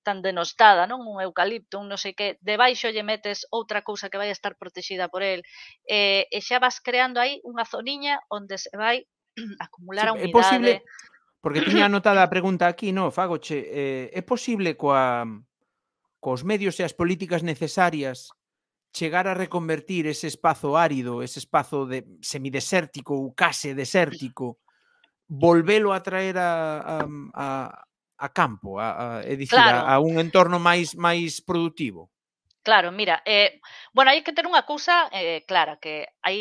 tan denostada, non? Un eucalipto, un non sei que, debaixo lle metes outra cousa que vai estar protexida por el. Eh, e xa vas creando aí unha zoniña onde se vai acumular a humidade. É posible, porque tiña anotada a pregunta aquí, no, Fagoche, eh, é posible coa cos medios e as políticas necesarias chegar a reconvertir ese espazo árido, ese espazo de semidesértico ou case desértico, volvelo a traer a, a, a, a campo, a, a, é dicir, claro. a, a un entorno máis máis productivo. Claro, mira, eh, bueno, hai que ter unha cousa eh, clara, que hai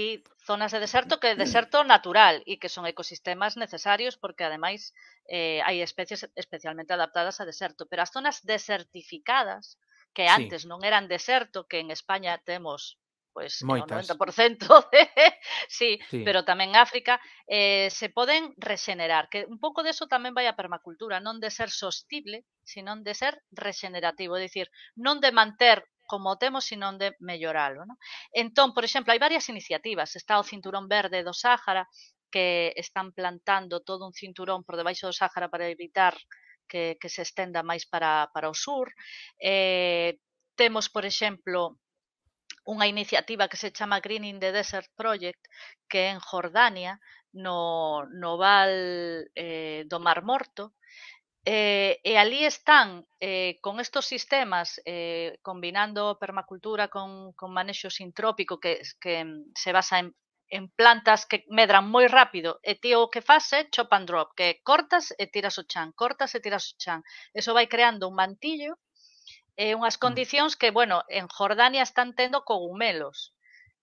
zonas de deserto que é deserto natural e que son ecosistemas necesarios porque ademais eh, hai especies especialmente adaptadas a deserto, pero as zonas desertificadas, que antes sí. non eran deserto, que en España temos pois Moitas. o 90% de... sí, sí, pero tamén África eh, se poden regenerar, que un pouco deso tamén vai a permacultura, non de ser sostible, sino de ser regenerativo, é dicir, non de manter como o temos, sino de melloralo. ¿no? Entón, por exemplo, hai varias iniciativas. Está o Cinturón Verde do Sáhara, que están plantando todo un cinturón por debaixo do Sáhara para evitar que, que se estenda máis para, para o sur. Eh, temos, por exemplo, unha iniciativa que se chama Green in the Desert Project, que en Jordania, no, no val eh, do Mar Morto, Eh, e ali están eh, con estos sistemas eh, combinando permacultura con, con manexo sintrópico que, que se basa en, en plantas que medran moi rápido e ti o que faz é chop and drop, que cortas e tiras o chan, cortas e tiras o chan. Eso vai creando un mantillo é eh, unhas mm. condicións que, bueno, en Jordania están tendo cogumelos.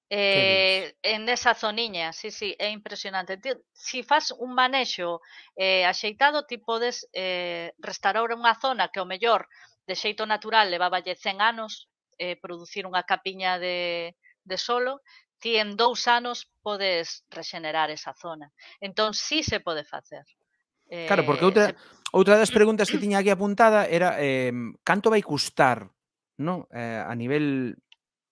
Eh, en esa zoniña, sí, sí, é impresionante. Ti, si faz un manexo eh, axeitado, ti podes eh, restaurar unha zona que o mellor de xeito natural lle 100 anos eh, producir unha capiña de, de solo, ti en dous anos podes rexenerar esa zona. Entón, sí se pode facer. Eh, claro, porque eh, outra, se Outra das mm. preguntas que tiña aquí apuntada era eh, canto vai custar no? eh, a nivel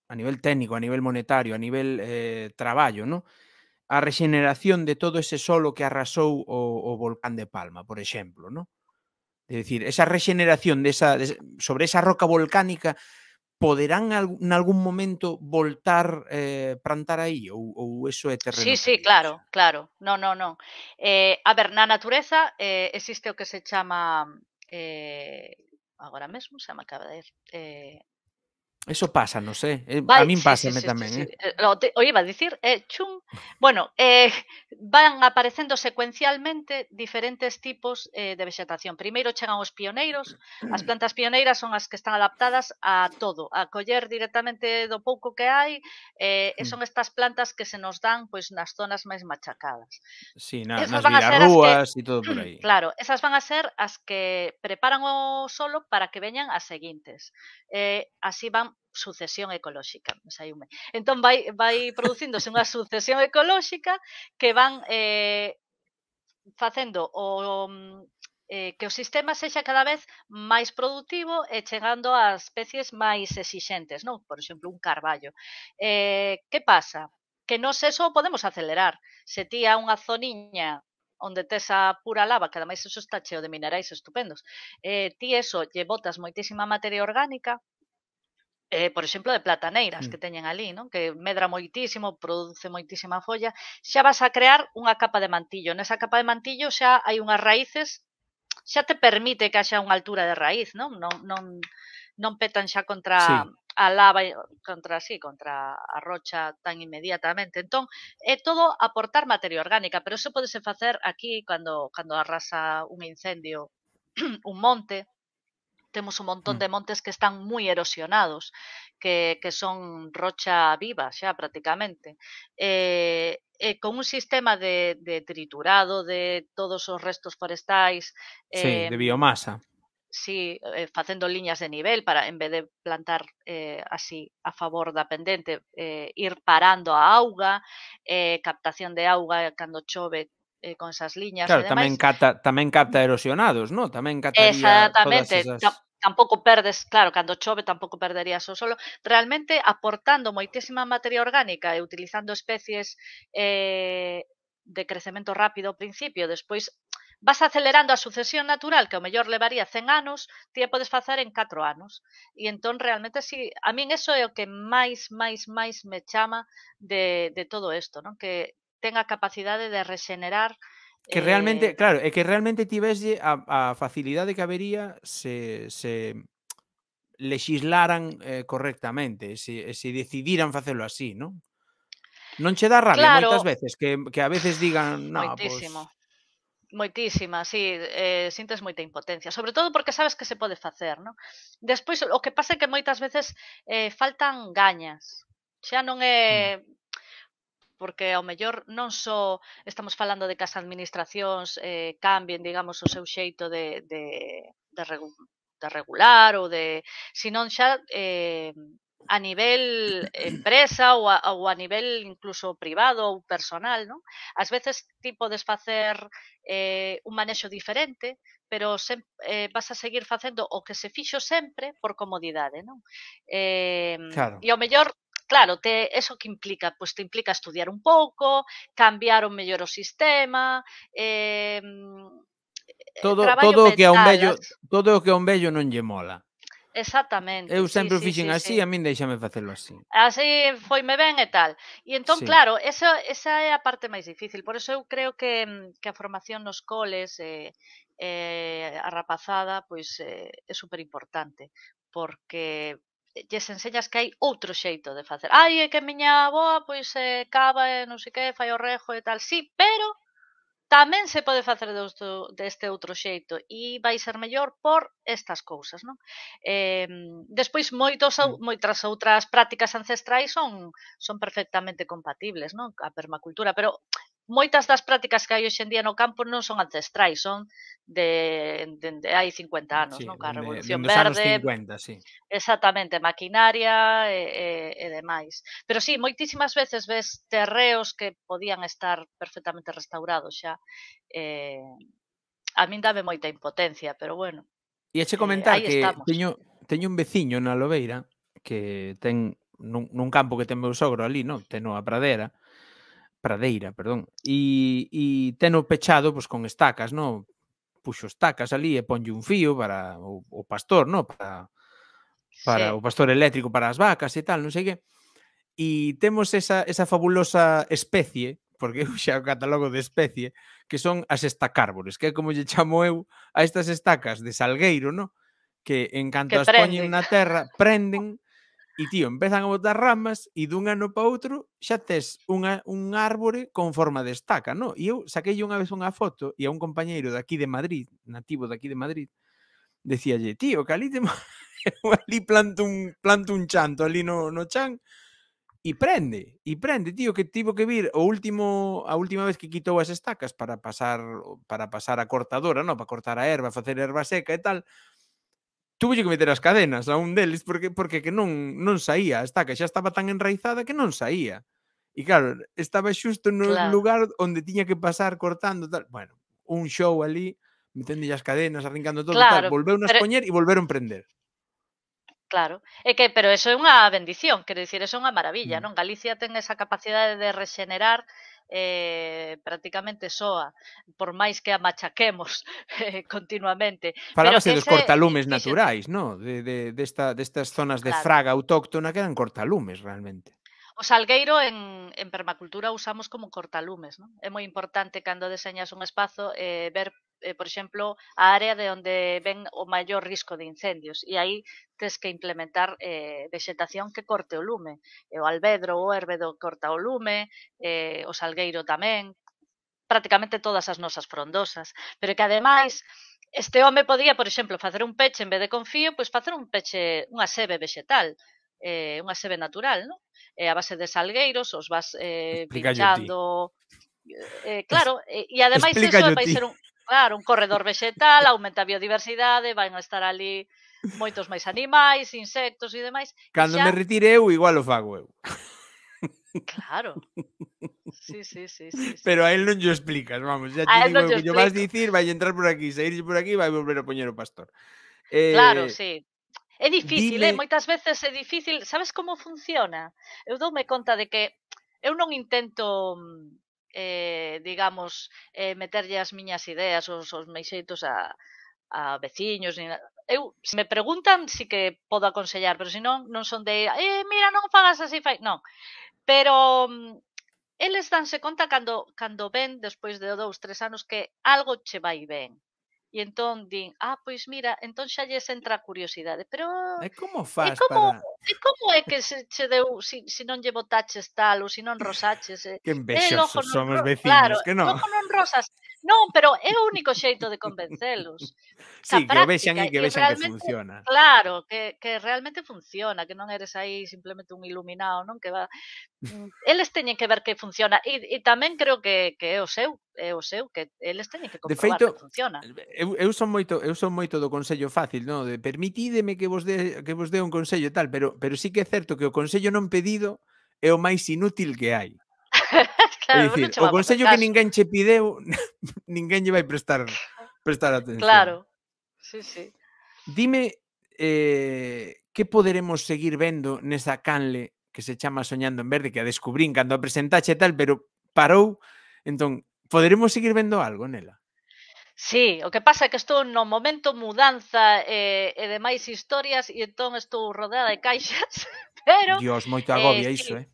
a nivel técnico, a nivel monetario, a nivel eh, traballo, no? a rexeneración de todo ese solo que arrasou o, o volcán de Palma, por exemplo. No? É dicir, esa rexeneración de esa, de, sobre esa roca volcánica poderán en algún momento voltar eh, plantar aí ou, ou eso é terreno? Sí, sí, claro, claro. No, no, no. Eh, a ver, na natureza eh, existe o que se chama eh, agora mesmo se me acaba de ir eh, Eso pasa, non sei. Eh? Vale, a min páseme sí, sí, tamén. Sí, sí. Eh? eh o, te, o iba a dicir, eh, chum. bueno, eh, van aparecendo secuencialmente diferentes tipos eh, de vegetación. Primeiro chegan os pioneiros. As plantas pioneiras son as que están adaptadas a todo, a coller directamente do pouco que hai, eh, e mm. son estas plantas que se nos dan pois nas zonas máis machacadas. Sí, na, esas nas villarrúas e todo por aí. Claro, esas van a ser as que preparan o solo para que veñan as seguintes. Eh, así van sucesión ecolóxica, Entón vai vai producíndose unha sucesión ecolóxica que van eh, facendo o eh, que o sistema sexa cada vez máis productivo e chegando a especies máis exixentes, non? Por exemplo, un carballo. Eh, que pasa? Que se eso podemos acelerar. Se ti a unha zoniña onde tes a pura lava, que ademais eso está cheo de minerais estupendos. Eh, ti eso lle botas moitísima materia orgánica, eh, por exemplo, de plataneiras mm. que teñen ali, non? que medra moitísimo, produce moitísima folla, xa vas a crear unha capa de mantillo. Nesa capa de mantillo xa hai unhas raíces, xa te permite que haxa unha altura de raíz, non? Non, non, non petan xa contra sí. a lava, contra sí, contra a rocha tan inmediatamente. Entón, é todo aportar materia orgánica, pero eso podese facer aquí cando, cando arrasa un incendio, un monte, temos un montón mm. de montes que están moi erosionados, que, que son rocha viva xa prácticamente. Eh, eh, con un sistema de, de triturado de todos os restos forestais... Eh, sí, de biomasa si eh, facendo liñas de nivel para en vez de plantar eh, así a favor da pendente eh, ir parando a auga eh, captación de auga cando chove eh, con esas liñas. Claro, Ademais, tamén capta, tamén capta erosionados, ¿no? Tamén captaría Exactamente, todas esas... tampouco perdes, claro, cando chove tampouco perderías o solo, realmente aportando moitísima materia orgánica e utilizando especies eh, de crecemento rápido ao principio, despois vas acelerando a sucesión natural que ao mellor levaría 100 anos, ti a podes facer en 4 anos. E entón realmente si a min eso é o que máis máis máis me chama de de todo isto, non? Que ten a capacidade de rexenerar Que realmente, eh... claro, é eh, que realmente tivese a, a facilidade que habería se, se legislaran eh, correctamente, se, se decidiran facelo así, non? Non che dá rabia claro, moitas veces que, que a veces digan, no, moitísimo. Pues... Moitísima, sí, eh, sintes moita impotencia, sobre todo porque sabes que se pode facer, non? Despois, o que pasa é que moitas veces eh, faltan gañas, xa non mm. é porque ao mellor non só estamos falando de que as administracións eh, cambien, digamos, o seu xeito de, de, de, regu de regular ou de... Sinón xa eh, a nivel empresa ou a, ou a nivel incluso privado ou personal, non? Ás veces ti podes facer eh, un manexo diferente, pero sem, eh, vas a seguir facendo o que se fixo sempre por comodidade, non? Eh, claro. E ao mellor claro, te, eso que implica? Pois te implica estudiar un pouco, cambiar o mellor o sistema, eh, todo, todo o que a un vello, todo o que a un vello non lle mola. Exactamente. Eu sempre sí, o fixen sí, sí, así, sí. a min deixame facelo así. Así foi me ben e tal. E entón, sí. claro, esa, esa é a parte máis difícil. Por eso eu creo que, que a formación nos coles eh, eh, a rapazada pois eh, é super importante porque lles enseñas que hai outro xeito de facer. Ai, é que miña avoa pois eh, cava e non sei que, fai o rejo e tal. Sí, pero tamén se pode facer deste, deste outro xeito e vai ser mellor por estas cousas, non? Eh, despois moitos mm. moitas outras prácticas ancestrais son son perfectamente compatibles, non? A permacultura, pero moitas das prácticas que hai hoxe en día no campo non son ancestrais, son de, de, de hai 50 anos, sí, non? Ca Revolución de, Verde. Anos 50, sí. Exactamente, maquinaria e, e, e demais. Pero sí, moitísimas veces ves terreos que podían estar perfectamente restaurados xa. Eh, a min dame moita impotencia, pero bueno. E eche eh, comentar eh, que estamos. teño, teño un veciño na Lobeira que ten nun, nun campo que ten meu sogro ali, non? Ten a pradera, pradeira, perdón, e, e teno pechado pois, con estacas, no? puxo estacas ali e ponlle un fío para o, o pastor, no? para, para sí. o pastor eléctrico para as vacas e tal, non sei que. E temos esa, esa fabulosa especie, porque eu xa o catalogo de especie, que son as estacárbores, que é como lle chamo eu a estas estacas de salgueiro, no? que en canto que as prenden. poñen na terra, prenden E tío, empezan a botar ramas e dun ano para outro xa tes unha, un árbore con forma de estaca, no? E eu saquei unha vez unha foto e a un compañeiro de aquí de Madrid, nativo de aquí de Madrid, decíalle, tío, que ali, te... ali planto, un, planto un chanto ali no, no chan e prende, e prende, tío, que tivo que vir o último a última vez que quitou as estacas para pasar para pasar a cortadora, no, para cortar a erva, facer erva seca e tal, tuve que meter as cadenas a un deles porque porque que non non saía está que xa estaba tan enraizada que non saía. E claro, estaba xusto no claro. lugar onde tiña que pasar cortando tal, bueno, un show ali, metendo as cadenas, arrancando todo claro, tal, volveu nas pero... e e volveron prender. Claro, é que pero eso é unha bendición, quero dicir, eso é unha maravilla, mm. non? Galicia ten esa capacidade de rexenerar eh, prácticamente soa, por máis que a machaquemos eh, continuamente. Falabase dos ese, cortalumes naturais, non? no? De, de, desta, destas zonas claro. de fraga autóctona que eran cortalumes realmente. O salgueiro en, en permacultura usamos como cortalumes, ¿no? É moi importante cando deseñas un espazo eh, ver eh, por exemplo, a área de onde ven o maior risco de incendios e aí tes que implementar eh, vegetación que corte o lume. E o albedro o herbedo corta o lume, eh, o salgueiro tamén, prácticamente todas as nosas frondosas, pero que ademais este home podía, por exemplo, facer un peche en vez de confío, pois facer un peche, unha sebe vegetal, eh, unha sebe natural, non? Eh, a base de salgueiros, os vas eh, pinchando... Eh, eh claro, e eh, ademais iso vai ser un, claro, un corredor vegetal, aumenta a biodiversidade, van a estar ali moitos máis animais, insectos e demais. Cando e xa... me retire eu, igual o fago eu. Claro. Sí, sí, sí, sí, sí. Pero a él non lle explicas, vamos, ya te digo que lle vas dicir, vai entrar por aquí, saírlle por aquí, vai volver a poñer o pastor. Eh, claro, sí. É difícil, Dile... eh? moitas veces é difícil. Sabes como funciona? Eu doume conta de que eu non intento mm, eh, digamos, eh, meterlle as miñas ideas, os, os meus xeitos a, a veciños, Nina. eu, se me preguntan, si que podo aconsellar, pero se non, non son de, eh, mira, non fagas así, fai, non. Pero mm, eles danse conta cando, cando ven, despois de dous, tres anos, que algo che vai ben. E entón din, ah, pois mira, entón xa lles entra a curiosidade. Pero E como faz e como, para... E como é que se, se deu, si, si non lle botaches tal ou si non rosaches? Eh? Que envexosos eh, somos vecinos, claro, que non. Claro, non rosas, Non, pero é o único xeito de convencelos. Ca sí, que vexan e que vexan que, que funciona. Claro, que, que realmente funciona, que non eres aí simplemente un iluminado, non? Que va... Mm, eles teñen que ver que funciona e, e tamén creo que, que é o seu, é o seu que eles teñen que comprobar de feito, que funciona. Eh, eh, eu, eu son moito eu son moito do consello fácil, non? De permitídeme que vos dé, que vos dé un consello e tal, pero pero sí que é certo que o consello non pedido é o máis inútil que hai. claro, dicir, o consello que ninguén che pideu, ninguén lle vai prestar prestar atención. Claro. Sí, sí. Dime eh, que poderemos seguir vendo nesa canle que se chama Soñando en Verde, que a descubrín cando a presentaxe e tal, pero parou. Entón, poderemos seguir vendo algo nela? Sí, o que pasa é que estou no momento mudanza eh, e demais historias e entón estou rodeada de caixas, pero... Dios, moito eh, agobia eh, iso, eh?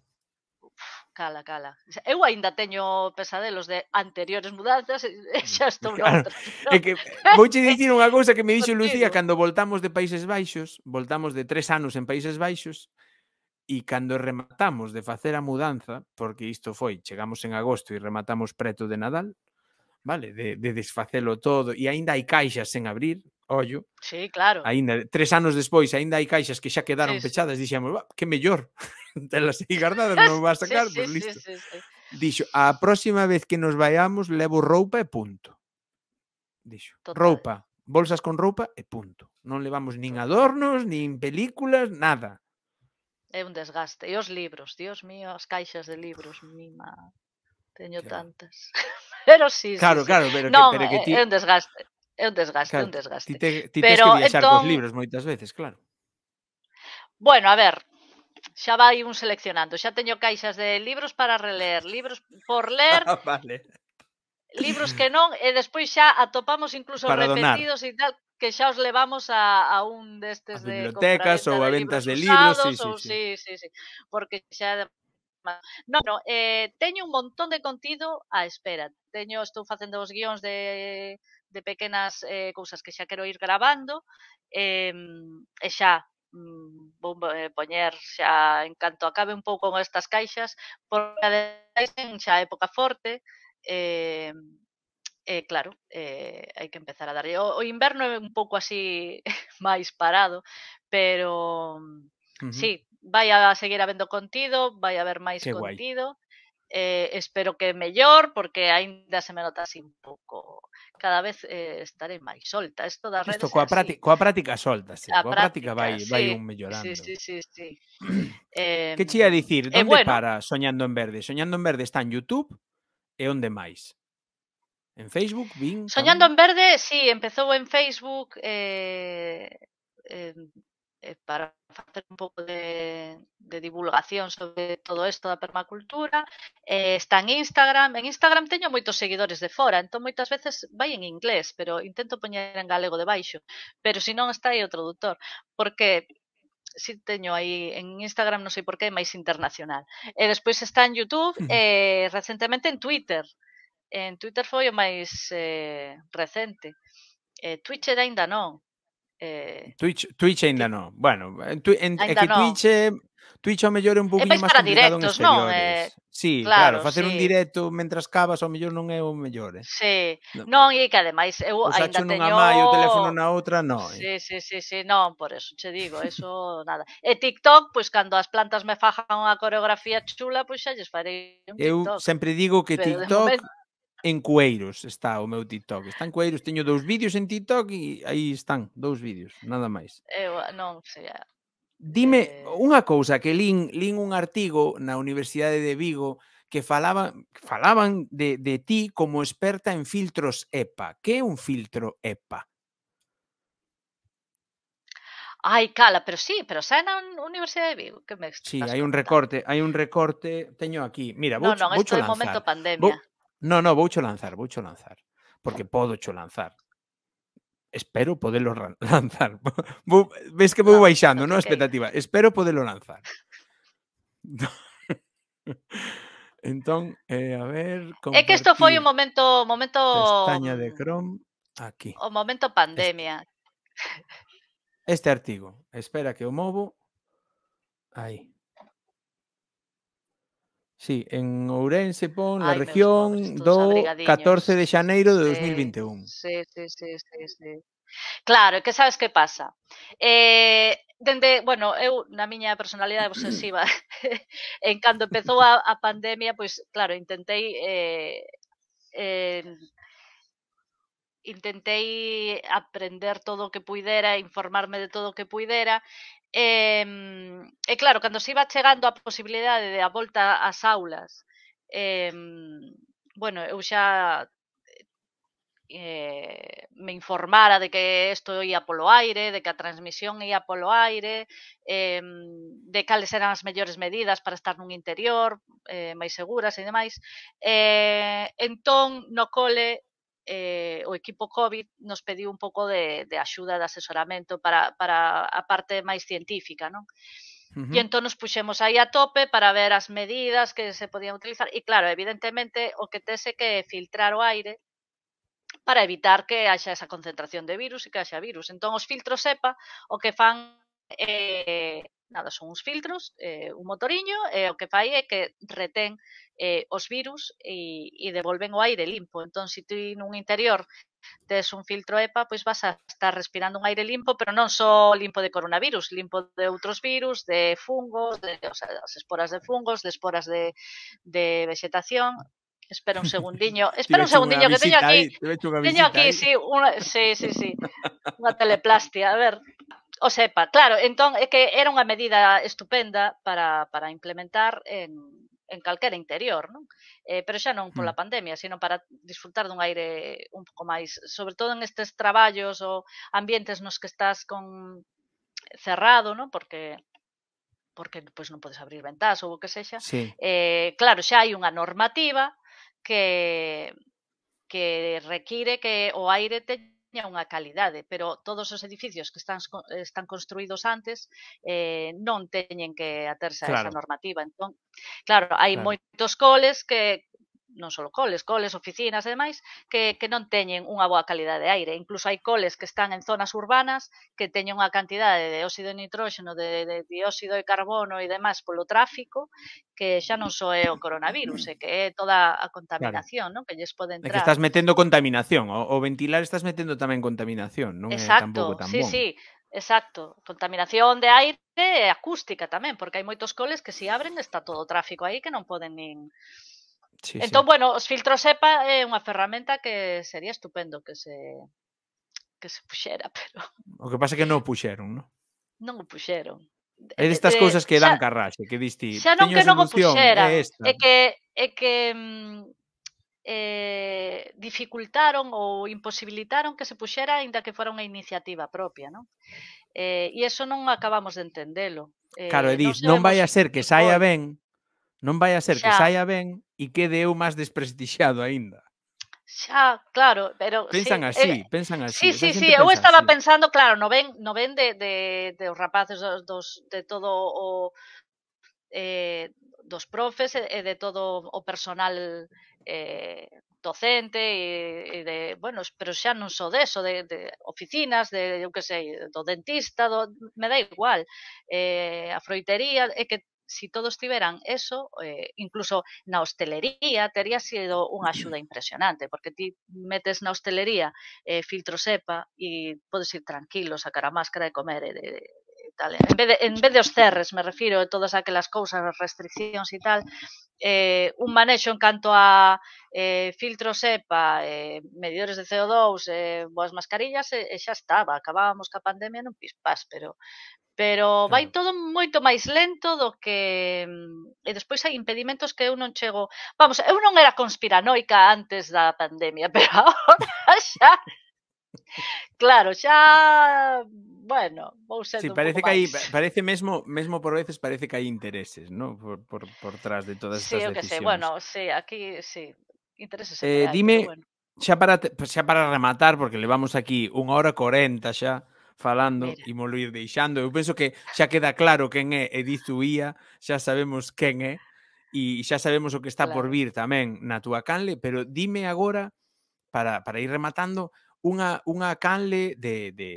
cala, cala. Eu aínda teño pesadelos de anteriores mudanzas e mm, xa estou claro. noutra. É que vouche dicir unha cousa que me dixo Lucía cando voltamos de Países Baixos, voltamos de tres anos en Países Baixos, e cando rematamos de facer a mudanza, porque isto foi, chegamos en agosto e rematamos preto de Nadal, vale, de, de desfacelo todo, e aínda hai caixas sen abrir, ollo. Sí, claro. Ainda tres anos despois, aínda hai caixas que xa quedaron sí, pechadas, dixemos, que mellor, telas aí guardadas, non vas sacar, sí, pues sí, listo. Sí, sí, sí. Dixo, a próxima vez que nos vayamos, levo roupa e punto. Dixo, Total. roupa, bolsas con roupa e punto. Non levamos nin adornos, nin películas, nada. É un desgaste. E os libros, Dios mío, as caixas de libros, mima. Teño claro. tantas. pero sí, claro, sí, claro, pero, non, que, pero que ti... é un desgaste. É un desgaste, claro, un desgaste. Ti te, ti Pero, tes que viaxar entón... cos libros moitas veces, claro. Bueno, a ver, xa vai un seleccionando. Xa teño caixas de libros para releer, libros por ler. Ah, vale. Libros que non, e despois xa atopamos incluso para repetidos donar. e tal, que xa os levamos a, a un destes a de bibliotecas ou a ventas de libros, usados, sí, sí, ou, sí, sí, sí, porque xa No, no, eh, teño un montón de contido á espera. Teño, estou facendo os guións de de pequenas eh, cousas que xa quero ir grabando eh, e xa mm, vou eh, poñer xa en canto acabe un pouco con estas caixas porque ademais en xa época forte eh, eh, claro, eh, hai que empezar a darlle. O, o inverno é un pouco así máis parado, pero uh -huh. sí, vai a seguir habendo contido, vai a haber máis Qué contido. Guai eh, espero que mellor porque aínda se me nota así un pouco cada vez eh, estarei máis solta isto das redes Isto coa, práctica, coa práctica solta sí. coa práctica, práctica vai, sí. vai un mellorando sí, sí, sí, sí. eh, Que chía dicir? Donde eh, bueno, para Soñando en Verde? Soñando en Verde está en Youtube e onde máis? En Facebook? Bing, Soñando en Verde, sí, empezou en Facebook eh, eh, eh, para facer un pouco de, de divulgación sobre todo isto da permacultura. Eh, está en Instagram. En Instagram teño moitos seguidores de fora, entón moitas veces vai en inglés, pero intento poñer en galego debaixo. Pero se non está aí o traductor, porque si teño aí en Instagram, non sei por que, máis internacional. E despois está en YouTube eh, recentemente en Twitter. En Twitter foi o máis eh, recente. Eh, Twitch era ainda non, Eh... Twitch, Twitch ainda non. Bueno, en, en, é que no. Twitch é... Twitch ao mellor é un eh, poquinho máis complicado directos, en non? Eh, sí, claro, claro facer sí. un directo mentras cavas ao mellor non é o mellor. Eh? Sí, non, e que ademais eu o ainda teño... Unha má o teléfono na outra, non. Eh? Sí, sí, sí, sí, non, por eso che digo, eso nada. E TikTok, pois pues, cando as plantas me fajan unha coreografía chula, pois pues, xa lles farei un TikTok. Eu sempre digo que TikTok... Momento en Cueiros está o meu TikTok. Están en Cueiros, teño dous vídeos en TikTok e aí están, dous vídeos, nada máis. Eu ah, non sei. Ah, Dime eh... unha cousa que lin, lin un artigo na Universidade de Vigo que falaba falaban de, de ti como experta en filtros EPA. Que é un filtro EPA? Ai, cala, pero sí, pero xa na Universidade de Vigo, que me Sí, hai un recorte, hai un recorte, teño aquí. Mira, vou, no, non, non, isto é momento pandemia. Vou, No, no, a lanzar, a lanzar. Porque puedo lanzar. Espero poderlo lanzar. ves que voy voy no, expectativa. Espero poderlo lanzar. entonces, eh, a ver... es que esto fue un momento... momento Pestaña de Chrome, aquí. O momento pandemia. Este, artículo, artigo. Espera que lo movo. ahí, Sí, en Ourense pon la Ai, región do 14 de xaneiro de 2021. Sí, sí, sí, sí, sí. Claro, que sabes que pasa? Eh, dende, bueno, eu na miña personalidade obsesiva, en cando empezou a, a pandemia, pois claro, intentei eh, eh, intentei aprender todo o que puidera, informarme de todo o que puidera E, e claro, cando se iba chegando a posibilidade de a volta ás aulas, eh, bueno, eu xa eh, me informara de que isto ia polo aire, de que a transmisión ia polo aire, eh, de cales eran as mellores medidas para estar nun interior, eh, máis seguras e demais. Eh, entón, no cole, eh, o equipo COVID nos pediu un pouco de, de axuda de asesoramento para, para a parte máis científica, non? Uh -huh. E entón nos puxemos aí a tope para ver as medidas que se podían utilizar. E claro, evidentemente, o que tese que filtrar o aire para evitar que haxa esa concentración de virus e que haxa virus. Entón, os filtros EPA o que fan eh, nada, son uns filtros, eh, un motoriño, e eh, o que fai é que retén eh, os virus e, e devolven o aire limpo. Entón, se ti nun interior tes un filtro EPA, pois vas a estar respirando un aire limpo, pero non só limpo de coronavirus, limpo de outros virus, de fungos, de, o sea, as esporas de fungos, de esporas de, de vegetación, Espera un segundiño, espera un segundiño que teño aquí, teño aquí, sí, una, sí, sí, sí, unha teleplastia, a ver o SEPA. Claro, entón é que era unha medida estupenda para, para implementar en, en calquera interior, non? Eh, pero xa non pola mm. pandemia, sino para disfrutar dun aire un pouco máis, sobre todo en estes traballos ou ambientes nos que estás con cerrado, non? Porque porque pois non podes abrir ventas ou o que sexa. Sí. Eh, claro, xa hai unha normativa que que require que o aire teña tiña unha calidade, pero todos os edificios que están están construídos antes eh, non teñen que aterse a esa normativa. Entón, claro, hai claro. moitos coles que non só coles, coles, oficinas e demais, que, que non teñen unha boa calidade de aire. Incluso hai coles que están en zonas urbanas que teñen unha cantidade de óxido de nitróxeno, de, de dióxido de carbono e demais polo tráfico, que xa non só é o coronavirus, é que é toda a contaminación, claro. non? Que lles pode entrar. É que estás metendo contaminación, o, o ventilar estás metendo tamén contaminación, non Exacto, é tampouco tan sí, bon. sí. Exacto, contaminación de aire e acústica tamén, porque hai moitos coles que si abren está todo o tráfico aí que non poden nin Sí, entón, sí. bueno, os filtros EPA é unha ferramenta que sería estupendo que se que se puxera, pero... O que pasa é que non o puxeron, non? Non o puxeron. É destas de, cousas que dan carraxe, que diste... Xa non que non o puxeran, é, esta. é que, é que mm, eh, dificultaron ou imposibilitaron que se puxera aínda que fora unha iniciativa propia, non? Eh, e eso non acabamos de entendelo. Eh, claro, e non, non vai a ser que saia ben Non vai a ser xa. que saia ben e quede eu máis desprestixado aínda. Xa, claro, pero pensan sí, eh, así, eh, pensan así. Sí, sí, sí, eu estaba así. pensando, claro, no ven, no ven de, de, de os rapaces dos, dos de todo o eh, dos profes e de todo o personal eh, docente e, e de, bueno, pero xa non so deso, de, de oficinas, de, eu que sei, do dentista, do, me da igual, eh, a froitería, é que si todos tiveran eso, eh, incluso na hostelería, tería sido unha axuda impresionante, porque ti metes na hostelería eh, filtro sepa e podes ir tranquilo, sacar a máscara e comer e de, tal. En vez de, en vez de os cerres, me refiro, a todas aquelas cousas, as restriccións e tal, eh, un manexo en canto a eh, filtros EPA, eh, medidores de CO2, eh, boas mascarillas, e, eh, e xa estaba. Acabábamos ca pandemia nun pispás, pero pero vai todo moito máis lento do que mm, e despois hai impedimentos que eu non chego. Vamos, eu non era conspiranoica antes da pandemia, pero agora xa claro, xa bueno, vou sendo sí, parece que hai, parece mesmo mesmo por veces parece que hai intereses, ¿no? Por por por tras de todas sí, estas decisións. Sí, que sei, bueno, sí, aquí sí, intereses. Eh, hay, dime bueno. xa para xa para rematar porque levamos aquí unha hora 40 xa falando e molo ir deixando. Eu penso que xa queda claro quen é Edith Uía, xa sabemos quen é e xa sabemos o que está claro. por vir tamén na túa canle, pero dime agora para, para ir rematando, unha, unha canle de, de,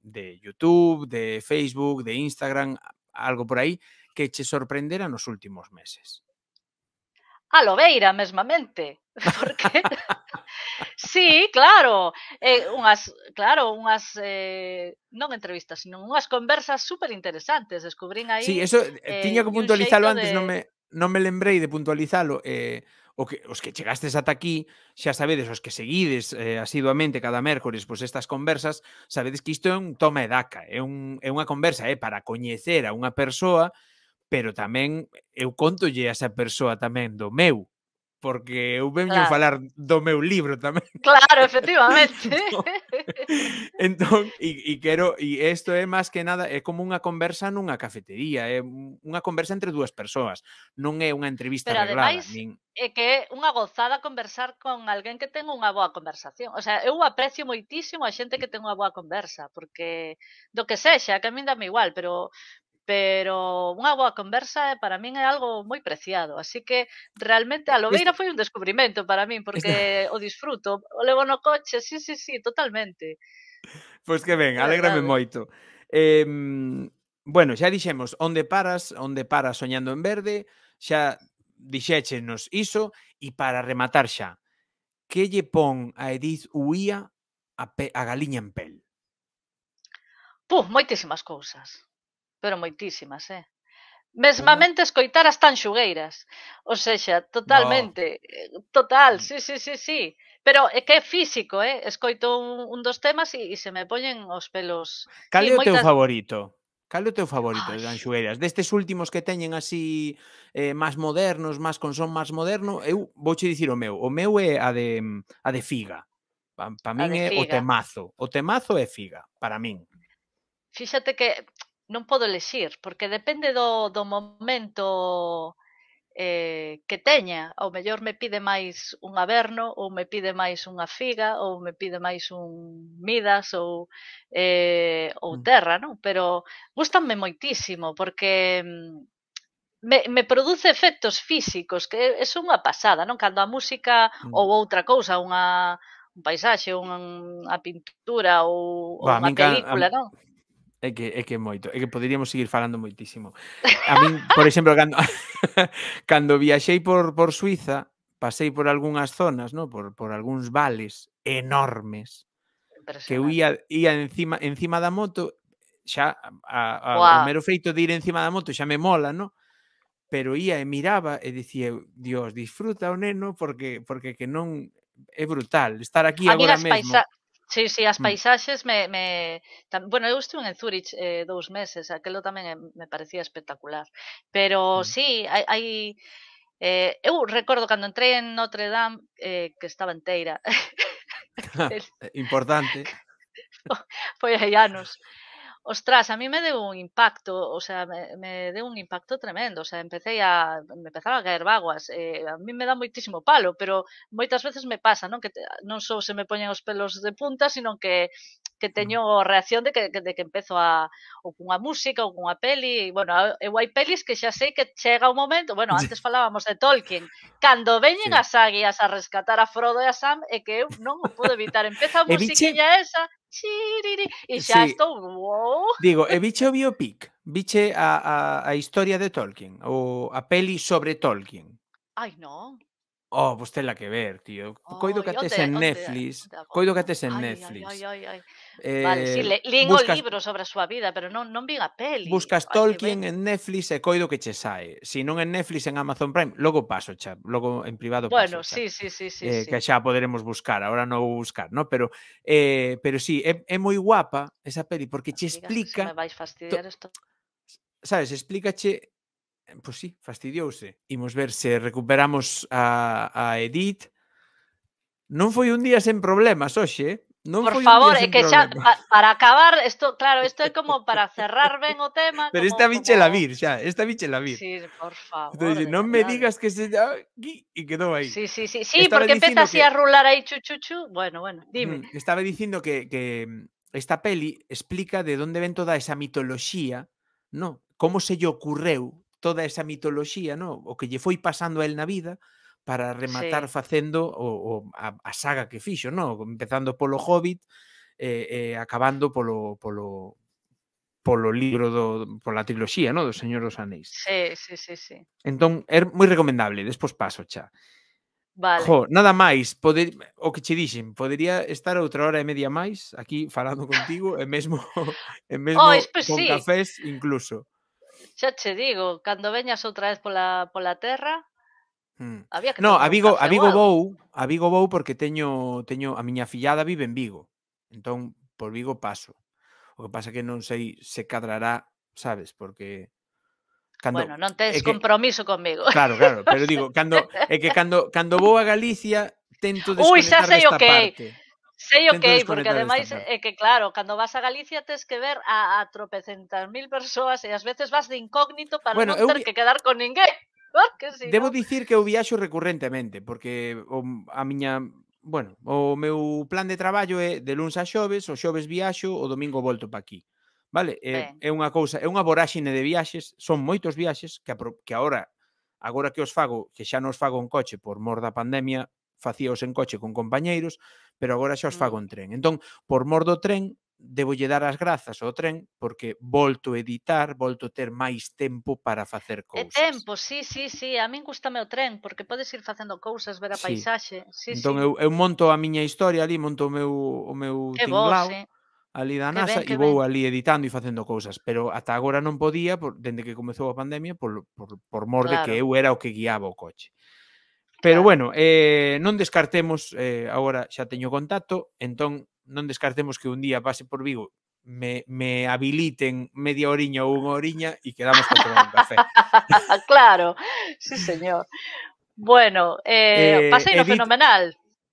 de YouTube, de Facebook, de Instagram, algo por aí, que che sorprendera nos últimos meses? A Lobeira, mesmamente. Porque... sí, claro. Eh, unhas, claro, unhas... Eh, non entrevistas, sino unhas conversas super interesantes. Descubrín aí... Sí, eso eh, eh tiña que puntualizalo antes, de... non me, non me lembrei de puntualizalo. Eh, o que, os que chegastes ata aquí, xa sabedes, os que seguides eh, asiduamente cada mércores pois estas conversas, sabedes que isto é un toma e daca, é, un, é unha conversa é eh, para coñecer a unha persoa, pero tamén eu contolle a esa persoa tamén do meu, porque eu venho claro. falar do meu libro tamén. Claro, efectivamente. entón, e, quero, e isto é máis que nada, é como unha conversa nunha cafetería, é unha conversa entre dúas persoas, non é unha entrevista Pero, reglada. Ademais, nin... é eh, que é unha gozada conversar con alguén que ten unha boa conversación. O sea, eu aprecio moitísimo a xente que ten unha boa conversa, porque do que sexa, que a min dame igual, pero pero unha boa conversa eh, para min é algo moi preciado, así que realmente a Lobeira foi un descubrimento para min, porque Esta... o disfruto, o levo no coche, sí, sí, sí, totalmente. Pois pues que ben, alégrame moito. Eh, bueno, xa dixemos, onde paras, onde paras soñando en verde, xa dixéchenos iso, e para rematar xa, que lle pon a Edith Uía a, pe, a galiña en pel? Puh, moitísimas cousas pero moitísimas, eh? Mesmamente escoitar as tan xugueiras. Ou sexa, totalmente, no. total, mm. sí, sí, sí, sí. Pero é que é físico, eh? Escoito un, un dos temas e, e se me poñen os pelos. Cal é o teu favorito? Cal é o teu favorito Ay. de xugueiras? Destes últimos que teñen así eh, máis modernos, máis con son máis moderno, eu vouche dicir o meu. O meu é a de, a de Figa. Pa, pa min é figa. o temazo. O temazo é Figa, para min. Fíxate que non podo lexir, porque depende do, do momento eh, que teña. Ao mellor me pide máis un averno, ou me pide máis unha figa, ou me pide máis un midas, ou, eh, ou mm. terra, non? Pero gustanme moitísimo, porque mm, me, me produce efectos físicos, que é unha pasada, non? Cando a música mm. ou outra cousa, unha un paisaxe, unha, unha pintura ou, ou unha película, a, non? É que, é que moito, é que poderíamos seguir falando moitísimo. A min, por exemplo, cando, cando viaxei por, por Suiza, pasei por algunhas zonas, no? por, por algúns vales enormes, que eu ia, ia encima, encima da moto, xa a, a, wow. o mero feito de ir encima da moto xa me mola, no? pero ia e miraba e dicía, Dios, disfruta o neno porque porque que non é brutal estar aquí agora mesmo. Paisa Sí, sí, as mm. paisaxes me... me tam, bueno, eu estive en Zurich eh, dous meses, aquelo tamén eh, me parecía espectacular. Pero mm. sí, hai... hai eh, eu recordo cando entrei en Notre Dame eh, que estaba enteira. Eh, importante. Foi hai anos ostras, a mí me deu un impacto, o sea, me, me deu un impacto tremendo, o sea, empecé a, me empezaron a caer vaguas, eh, a mí me dá moitísimo palo, pero moitas veces me pasa, non que te, non só se me poñen os pelos de punta, sino que que teño a reacción de que, de que empezo a ou cunha música ou cunha peli e, bueno, eu hai pelis que xa sei que chega o momento, bueno, antes falábamos de Tolkien, cando veñen sí. as águias a rescatar a Frodo e a Sam é que eu non o podo evitar, empeza a musiquinha esa chiriri, e xa sí. estou wow. Digo, e biche o biopic biche a, a, a historia de Tolkien ou a peli sobre Tolkien Ai, non. Oh, vos tenla que ver, tío. Coido que ates en Netflix. Coido que ates en Netflix. ai, ai, ai. Eh, vale, sí, eh, le, lín buscas, o libro sobre a súa vida, pero non, non vin a peli. Buscas Tolkien en Netflix e coido que che sae. Se si non en Netflix, en Amazon Prime, logo paso, xa, logo en privado bueno, paso. Bueno, sí, sí, sí, sí, eh, sí. Que xa poderemos buscar, ahora non vou buscar, no? pero, eh, pero sí, é, é moi guapa esa peli, porque che explica... Me vais fastidiar isto. Sabes, explícache Pois sí, fastidiouse. Imos ver se recuperamos a, a Edith. Non foi un día sen problemas hoxe, eh? Non Por favor, é que xa pa, para acabar, isto claro, isto é como para cerrar ben o tema, Pero como, esta biche la vir, xa, esta biche la vir. Sí, por favor. Entonces, non me digas que se e quedou aí. Sí, sí, sí, sí, Estaba porque peta así que... a rular aí chuchuchu. Bueno, bueno, dime. Estaba dicindo que que mm, esta peli explica de onde ven toda esa mitoloxía, no? Como se lle ocurreu toda esa mitoloxía, no? O que lle foi pasando a él na vida para rematar sí. facendo o, o a, a saga que fixo, no? empezando polo Hobbit e eh, eh, acabando polo, polo, polo libro do pola triloxía, no, do Señor dos Anéis. Sí, sí, sí, sí. Entón é moi recomendable, despois paso xa. Vale. Jo, nada máis, poder, o que che dixen, podería estar outra hora e media máis aquí falando contigo e mesmo e mesmo oh, pues con sí. cafés incluso. Xa che digo, cando veñas outra vez pola pola terra, Mm. Había que no, a Vigo, a Vigo vou, a Vigo vou porque teño teño a miña fillada vive en Vigo. Entón por Vigo paso. O que pasa que non sei se cadrará, sabes, porque cando Bueno, non tes que, compromiso comigo. Claro, claro, pero digo, cando é que cando cando vou a Galicia tento desconectar Ui, xa sei o que parte. Sei o que, porque ademais é que claro, cando vas a Galicia tes que ver a, a tropecentas mil persoas e ás veces vas de incógnito para bueno, non eu... ter que quedar con ninguén. que si Debo no... dicir que eu viaxo recurrentemente, porque o, a miña bueno, o meu plan de traballo é de luns a xoves, o xoves viaxo, o domingo volto pa aquí. Vale, é, é unha cousa, é unha voráxine de viaxes, son moitos viaxes que, que agora agora que os fago, que xa nos fago en coche por mor da pandemia, facíaos en coche con compañeiros, pero agora xa os fago mm. en tren. Entón, por mor do tren, debo lle dar as grazas ao tren porque volto a editar, volto a ter máis tempo para facer cousas. É tempo, sí, sí, sí, a min gustame o tren porque podes ir facendo cousas, ver a sí. paisaxe. Sí, entón sí. Eu, eu monto a miña historia ali, monto o meu o meu que tinglao. Vos, eh? ali da NASA que ben, que e vou ben. ali editando e facendo cousas, pero ata agora non podía por, dende que comezou a pandemia por, por, por mor claro. de que eu era o que guiaba o coche. Pero claro. bueno, eh, non descartemos, eh, agora xa teño contacto, entón non descartemos que un día pase por Vigo me, me habiliten media oriña ou unha oriña e quedamos para tomar un café. claro, sí señor. Bueno, eh, eh paseiro Edith, fenomenal.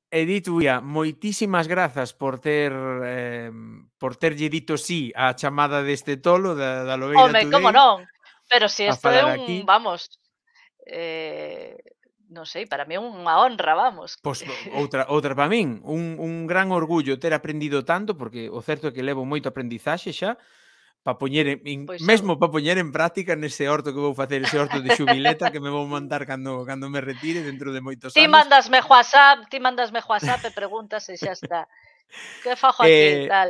Edith Uia, moitísimas grazas por ter eh, por terlle dito sí á chamada deste tolo da, da Lobeira Home, Today. como non, pero si isto é un, aquí. vamos, eh, non sei, para mí é unha honra, vamos. Pois outra, outra para min, un, un gran orgullo ter aprendido tanto, porque o certo é que levo moito aprendizaxe xa, pa poñer en, pois mesmo para poñer en práctica nese horto que vou facer, ese horto de xubileta que me vou mandar cando cando me retire dentro de moitos anos. Ti mandasme WhatsApp, ti mandasme WhatsApp e preguntas e xa está. Que fajo aquí eh, tal?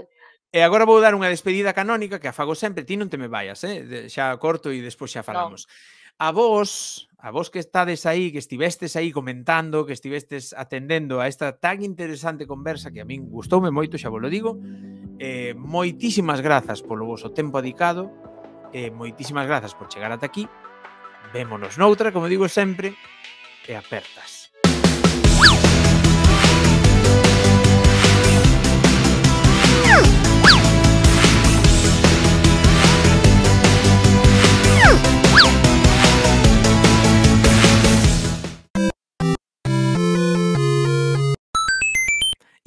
E agora vou dar unha despedida canónica que a fago sempre, ti non te me vaias, eh? xa corto e despois xa falamos. No a vos, a vos que estades aí, que estivestes aí comentando, que estivestes atendendo a esta tan interesante conversa que a min gustoume moito, xa vos lo digo, eh, moitísimas grazas polo voso tempo adicado, eh, moitísimas grazas por chegar ata aquí, vémonos noutra, como digo sempre, e apertas. Woo!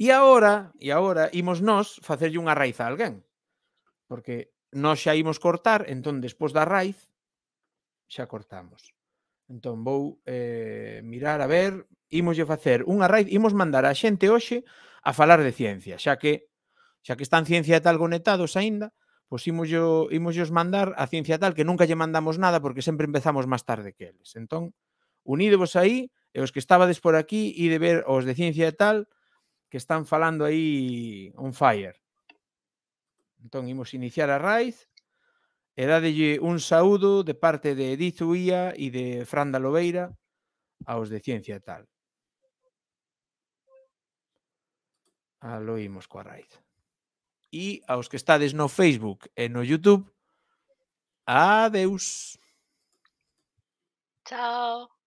E agora, e agora imos nós facerlle unha raiz a alguén. Porque nós xa imos cortar, entón despois da raiz xa cortamos. Entón vou eh, mirar a ver, imoslle facer unha raiz, imos mandar a xente hoxe a falar de ciencia, xa que xa que están ciencia e tal conectados aínda, pois imoslle, imoslle mandar a ciencia tal que nunca lle mandamos nada porque sempre empezamos máis tarde que eles. Entón, unídevos aí, e os que estabades por aquí e de ver os de ciencia e tal, que están falando aí on fire. Entón, imos iniciar a raíz. e dadelle un saúdo de parte de Edith Uía e de Fran da Lobeira aos de Ciencia Tal. imos coa raíz. E aos que estades no Facebook e no YouTube, adeus. Chao.